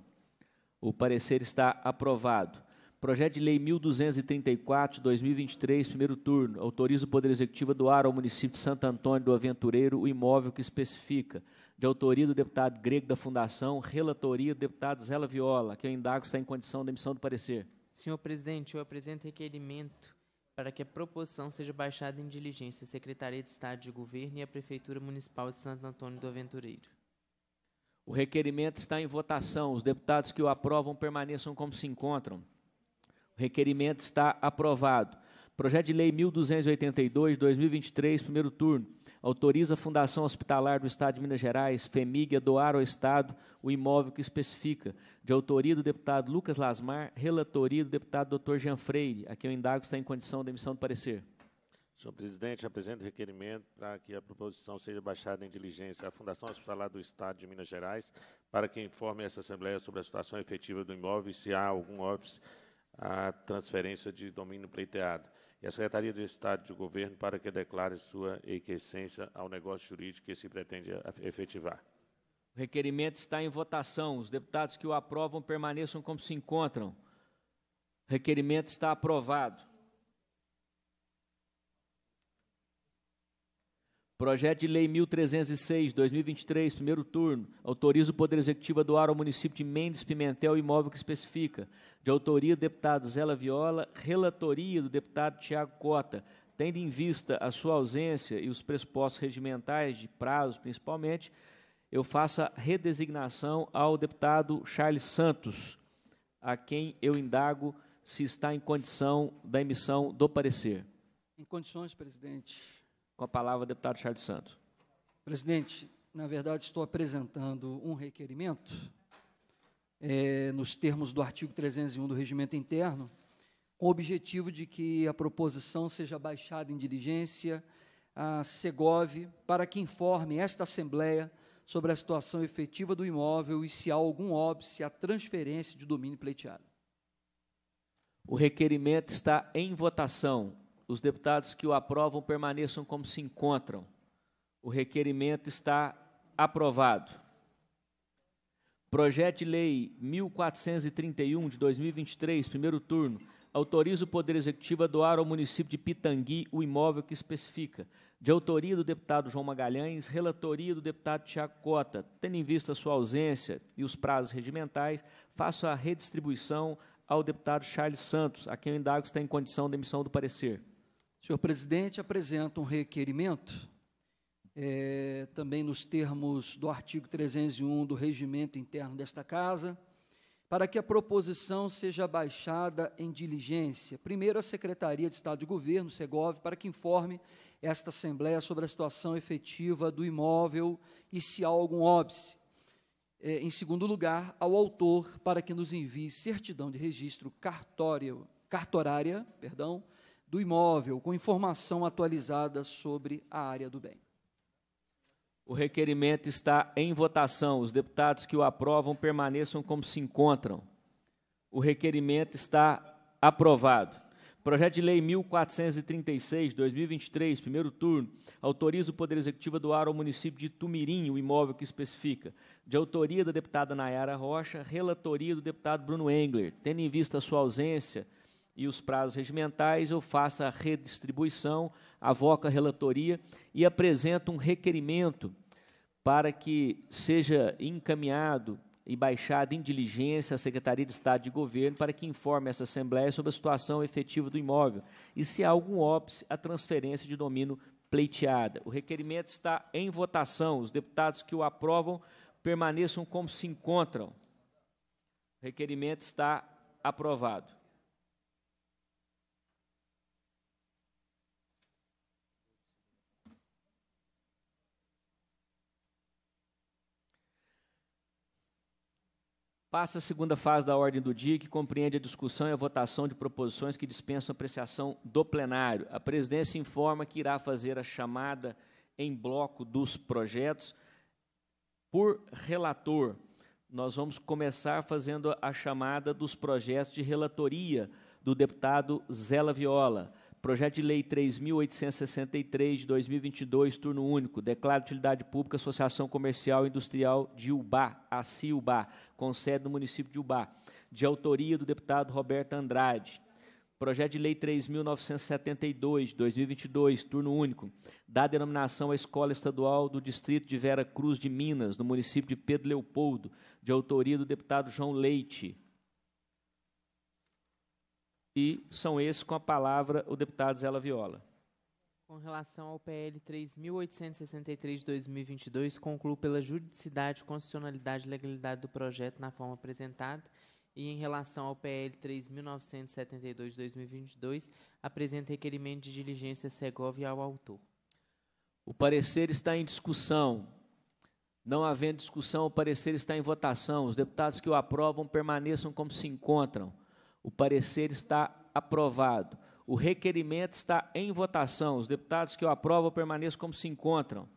O parecer está aprovado. Projeto de Lei 1234, 2023, primeiro turno. Autoriza o Poder Executivo a doar ao município de Santo Antônio do Aventureiro o imóvel que especifica. De autoria do deputado Grego da Fundação, relatoria do deputado Zela Viola, que eu indago está em condição de emissão do parecer. Senhor presidente, eu apresento requerimento para que a proposição seja baixada em diligência à Secretaria de Estado de Governo e à Prefeitura Municipal de Santo Antônio do Aventureiro. O requerimento está em votação. Os deputados que o aprovam permaneçam como se encontram requerimento está aprovado. Projeto de Lei 1282, 2023, primeiro turno. Autoriza a Fundação Hospitalar do Estado de Minas Gerais, FEMIG, a doar ao Estado o imóvel que especifica. De autoria do deputado Lucas Lasmar, relatoria do deputado Dr. Jean Freire. Aqui eu indago está em condição de emissão do parecer. Senhor presidente, apresento requerimento para que a proposição seja baixada em diligência à Fundação Hospitalar do Estado de Minas Gerais, para que informe essa Assembleia sobre a situação efetiva do imóvel e se há algum óbvio a transferência de domínio pleiteado e a Secretaria de Estado de Governo para que declare sua equescência ao negócio jurídico que se pretende efetivar. O requerimento está em votação. Os deputados que o aprovam permaneçam como se encontram. O requerimento está aprovado. Projeto de Lei 1306, 2023, primeiro turno, autoriza o Poder Executivo a doar ao município de Mendes Pimentel o imóvel que especifica. De autoria do deputado Zela Viola, relatoria do deputado Tiago Cota, tendo em vista a sua ausência e os pressupostos regimentais de prazos, principalmente, eu faço a redesignação ao deputado Charles Santos, a quem eu indago se está em condição da emissão do parecer. Em condições, presidente. Com a palavra, deputado Charles Santos. Presidente, na verdade, estou apresentando um requerimento é, nos termos do artigo 301 do Regimento Interno, com o objetivo de que a proposição seja baixada em diligência à Segov para que informe esta Assembleia sobre a situação efetiva do imóvel e se há algum óbice à transferência de domínio pleiteado. O requerimento está em votação os deputados que o aprovam permaneçam como se encontram. O requerimento está aprovado. Projeto de Lei 1431 de 2023, primeiro turno, autoriza o Poder Executivo a doar ao município de Pitangui o imóvel que especifica. De autoria do deputado João Magalhães, relatoria do deputado Tiago Cota. Tendo em vista sua ausência e os prazos regimentais, faço a redistribuição ao deputado Charles Santos, a quem o indago está em condição de emissão do parecer. Senhor presidente, apresento um requerimento, é, também nos termos do artigo 301 do regimento interno desta casa, para que a proposição seja baixada em diligência, primeiro à Secretaria de Estado de Governo, Segov, para que informe esta Assembleia sobre a situação efetiva do imóvel e se há algum óbice. É, em segundo lugar, ao autor para que nos envie certidão de registro cartório, cartorária, perdão, do imóvel com informação atualizada sobre a área do bem. O requerimento está em votação. Os deputados que o aprovam permaneçam como se encontram. O requerimento está aprovado. Projeto de Lei 1436, 2023, primeiro turno, autoriza o Poder Executivo a doar ao município de Tumirim o imóvel que especifica. De autoria da deputada Nayara Rocha, relatoria do deputado Bruno Engler. Tendo em vista a sua ausência, e os prazos regimentais, eu faço a redistribuição, avoco a relatoria e apresento um requerimento para que seja encaminhado e baixado em diligência à Secretaria de Estado de Governo para que informe essa Assembleia sobre a situação efetiva do imóvel e se há algum óbice à transferência de domínio pleiteada. O requerimento está em votação. Os deputados que o aprovam permaneçam como se encontram. O requerimento está aprovado. Passa a segunda fase da ordem do dia, que compreende a discussão e a votação de proposições que dispensam apreciação do plenário. A presidência informa que irá fazer a chamada em bloco dos projetos por relator. Nós vamos começar fazendo a chamada dos projetos de relatoria do deputado Zela Viola. Projeto de Lei 3.863 de 2022, turno único. Declara utilidade pública Associação Comercial e Industrial de Ubá, ACI Ubá, com sede no município de Ubá, de autoria do deputado Roberto Andrade. Projeto de Lei 3.972 de 2022, turno único. Dá denominação à Escola Estadual do Distrito de Vera Cruz de Minas, no município de Pedro Leopoldo, de autoria do deputado João Leite. E são esses com a palavra o deputado Zela Viola. Com relação ao PL 3.863 de 2022, concluo pela juridicidade, constitucionalidade e legalidade do projeto na forma apresentada e em relação ao PL 3.972 de 2022, apresenta requerimento de diligência Segovia ao autor. O parecer está em discussão. Não havendo discussão, o parecer está em votação. Os deputados que o aprovam permaneçam como se encontram. O parecer está aprovado. O requerimento está em votação. Os deputados que o aprovam permaneçam como se encontram.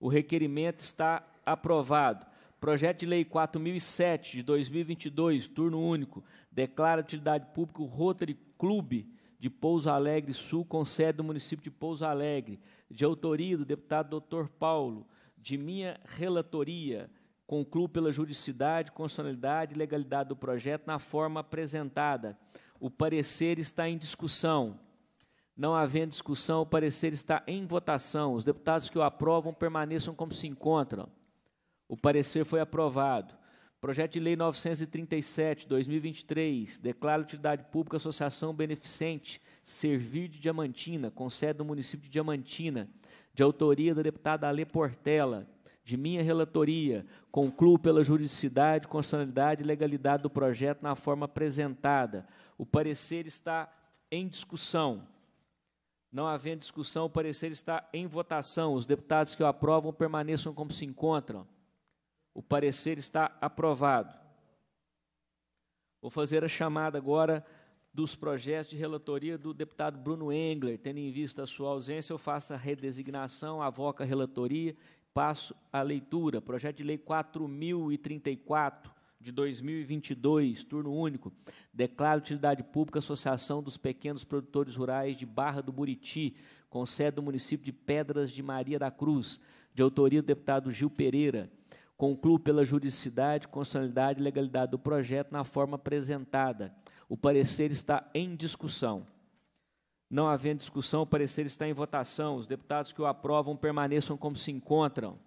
O requerimento está aprovado. Projeto de Lei 4007 de 2022, turno único, declara utilidade pública o Rotary Clube de Pouso Alegre Sul, com sede do município de Pouso Alegre, de autoria do deputado Dr. Paulo, de minha relatoria, Concluo pela juridicidade, constitucionalidade e legalidade do projeto na forma apresentada. O parecer está em discussão. Não havendo discussão, o parecer está em votação. Os deputados que o aprovam permaneçam como se encontram. O parecer foi aprovado. Projeto de Lei 937, 2023, declara utilidade pública associação beneficente Servir de Diamantina, com sede no município de Diamantina, de autoria da deputada Ale Portela de minha relatoria, concluo pela juridicidade, constitucionalidade e legalidade do projeto na forma apresentada. O parecer está em discussão. Não havendo discussão, o parecer está em votação. Os deputados que o aprovam permaneçam como se encontram. O parecer está aprovado. Vou fazer a chamada agora dos projetos de relatoria do deputado Bruno Engler. Tendo em vista a sua ausência, eu faço a redesignação, avoco a relatoria passo à leitura. Projeto de Lei 4034 de 2022, turno único. Declara utilidade pública Associação dos Pequenos Produtores Rurais de Barra do Buriti, com sede do município de Pedras de Maria da Cruz, de autoria do deputado Gil Pereira. Concluo pela juridicidade, constitucionalidade e legalidade do projeto na forma apresentada. O parecer está em discussão. Não havendo discussão, o parecer está em votação. Os deputados que o aprovam permaneçam como se encontram. O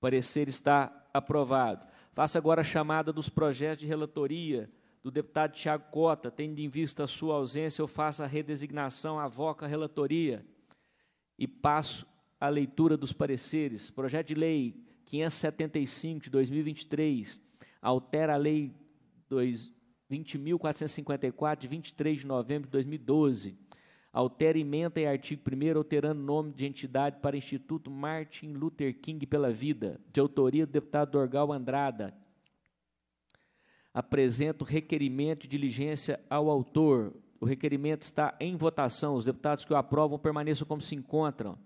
parecer está aprovado. Faça agora a chamada dos projetos de relatoria do deputado Tiago Cota. Tendo em vista a sua ausência, eu faço a redesignação, avoco a relatoria e passo a leitura dos pareceres. Projeto de Lei 575 de 2023 altera a Lei 2 20.454, de 23 de novembro de 2012. Altera emenda em artigo 1 alterando nome de entidade para Instituto Martin Luther King pela Vida, de autoria do deputado Dorgal Andrada. Apresento requerimento de diligência ao autor. O requerimento está em votação. Os deputados que o aprovam permaneçam como se encontram. O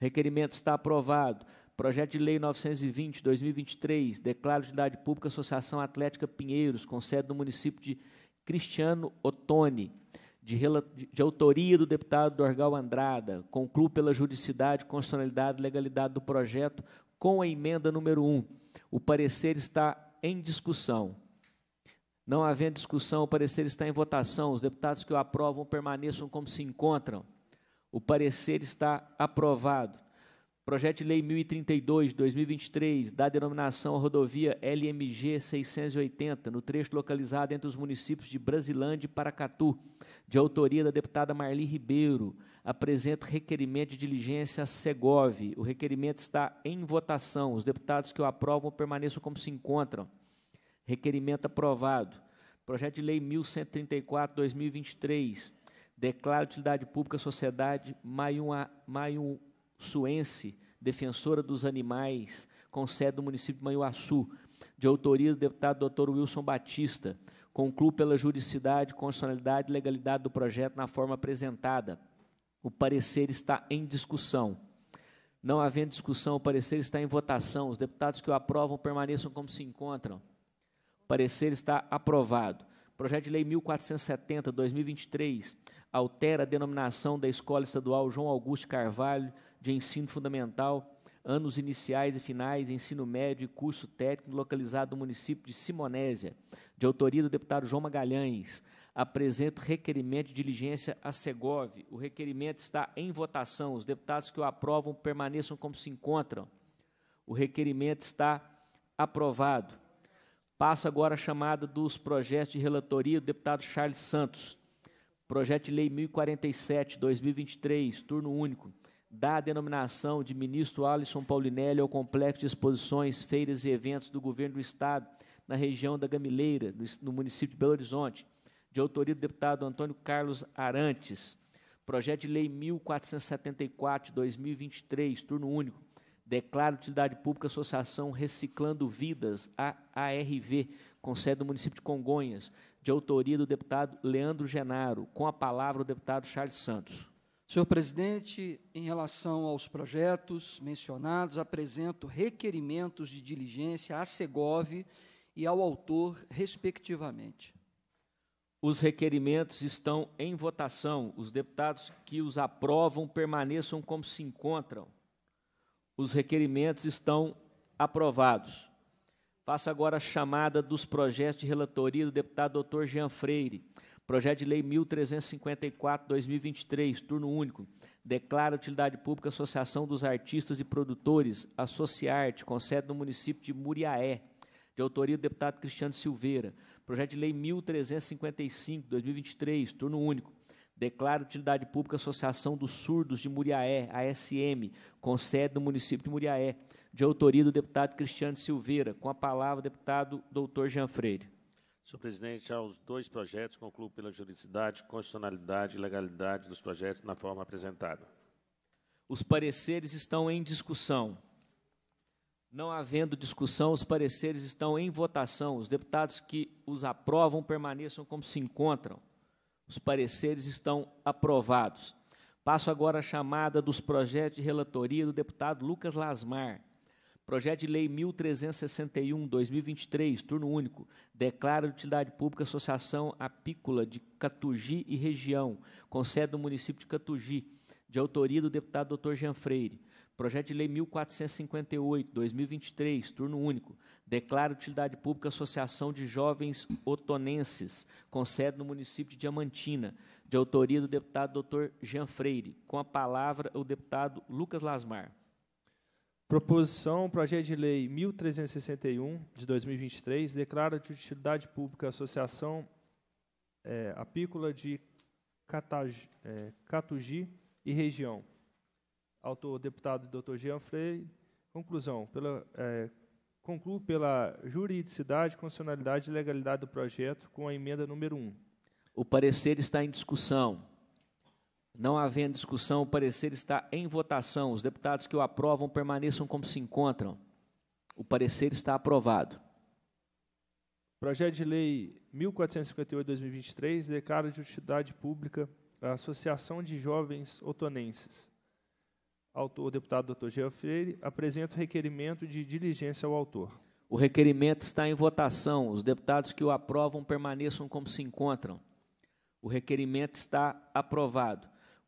requerimento está aprovado. Projeto de Lei 920, 2023, declaro de idade pública Associação Atlética Pinheiros, com sede no município de Cristiano Otone, de, de autoria do deputado Dorgal Andrada. Concluo pela juridicidade, constitucionalidade e legalidade do projeto com a emenda número 1. O parecer está em discussão. Não havendo discussão, o parecer está em votação. Os deputados que o aprovam permaneçam como se encontram. O parecer está aprovado. Projeto de Lei 1032 2023 dá denominação à rodovia LMG 680, no trecho localizado entre os municípios de Brasilândia e Paracatu, de autoria da deputada Marli Ribeiro. Apresenta requerimento de diligência Segov. O requerimento está em votação. Os deputados que o aprovam permaneçam como se encontram. Requerimento aprovado. Projeto de Lei 1134 2023 declara utilidade pública a sociedade Maium Suense defensora dos animais, com sede no município de Manhuaçu, de autoria do deputado Dr. Wilson Batista, concluo pela juridicidade, constitucionalidade e legalidade do projeto na forma apresentada. O parecer está em discussão. Não havendo discussão, o parecer está em votação. Os deputados que o aprovam permaneçam como se encontram. O parecer está aprovado. Projeto de Lei 1470, 2023, altera a denominação da Escola Estadual João Augusto Carvalho de ensino fundamental, anos iniciais e finais, ensino médio e curso técnico, localizado no município de Simonésia, de autoria do deputado João Magalhães. Apresento requerimento de diligência a Segov. O requerimento está em votação. Os deputados que o aprovam permaneçam como se encontram. O requerimento está aprovado. Passo agora a chamada dos projetos de relatoria do deputado Charles Santos. Projeto de Lei 1047, 2023, turno único da denominação de ministro Alisson Paulinelli ao complexo de exposições, feiras e eventos do governo do Estado, na região da Gamileira, no município de Belo Horizonte, de autoria do deputado Antônio Carlos Arantes. Projeto de Lei 1474 2023, turno único. Declara utilidade pública Associação Reciclando Vidas, a ARV, com sede no município de Congonhas, de autoria do deputado Leandro Genaro. Com a palavra, o deputado Charles Santos. Senhor presidente, em relação aos projetos mencionados, apresento requerimentos de diligência à Segov e ao autor, respectivamente. Os requerimentos estão em votação. Os deputados que os aprovam permaneçam como se encontram. Os requerimentos estão aprovados. Faço agora a chamada dos projetos de relatoria do deputado Dr. Jean Freire. Projeto de Lei 1354-2023, turno único. Declara utilidade pública a Associação dos Artistas e Produtores, Associarte, com sede no município de Muriaé, de autoria do deputado Cristiano Silveira. Projeto de Lei 1355-2023, turno único. Declara utilidade pública a Associação dos Surdos de Muriaé, ASM, com sede no município de Muriaé, de autoria do deputado Cristiano Silveira. Com a palavra, deputado doutor Jean Freire. Senhor presidente, aos dois projetos, concluo pela juridicidade, constitucionalidade e legalidade dos projetos na forma apresentada. Os pareceres estão em discussão. Não havendo discussão, os pareceres estão em votação. Os deputados que os aprovam permaneçam como se encontram. Os pareceres estão aprovados. Passo agora a chamada dos projetos de relatoria do deputado Lucas Lasmar. Projeto de Lei 1361, 2023, turno único, declara de utilidade pública a Associação Apícola de Catugi e Região, com sede no município de Catugi, de autoria do deputado Dr. Jean Freire. Projeto de Lei 1458, 2023, turno único, declara de utilidade pública a Associação de Jovens Otonenses, com sede no município de Diamantina, de autoria do deputado Dr. Jean Freire. Com a palavra, o deputado Lucas Lasmar. Proposição, projeto de lei 1361 de 2023 declara de utilidade pública a Associação é, Apícola de Catagi, é, Catugi e região. Autor deputado Dr. Jean Frei. Conclusão, pela é, concluo pela juridicidade, constitucionalidade e legalidade do projeto com a emenda número 1. O parecer está em discussão. Não havendo discussão, o parecer está em votação. Os deputados que o aprovam permaneçam como se encontram. O parecer está aprovado. Projeto de Lei 1458-2023 declara de utilidade pública a Associação de Jovens Otonenses. Autor, o deputado Dr. Jean Freire apresenta o requerimento de diligência ao autor. O requerimento está em votação. Os deputados que o aprovam permaneçam como se encontram. O requerimento está aprovado.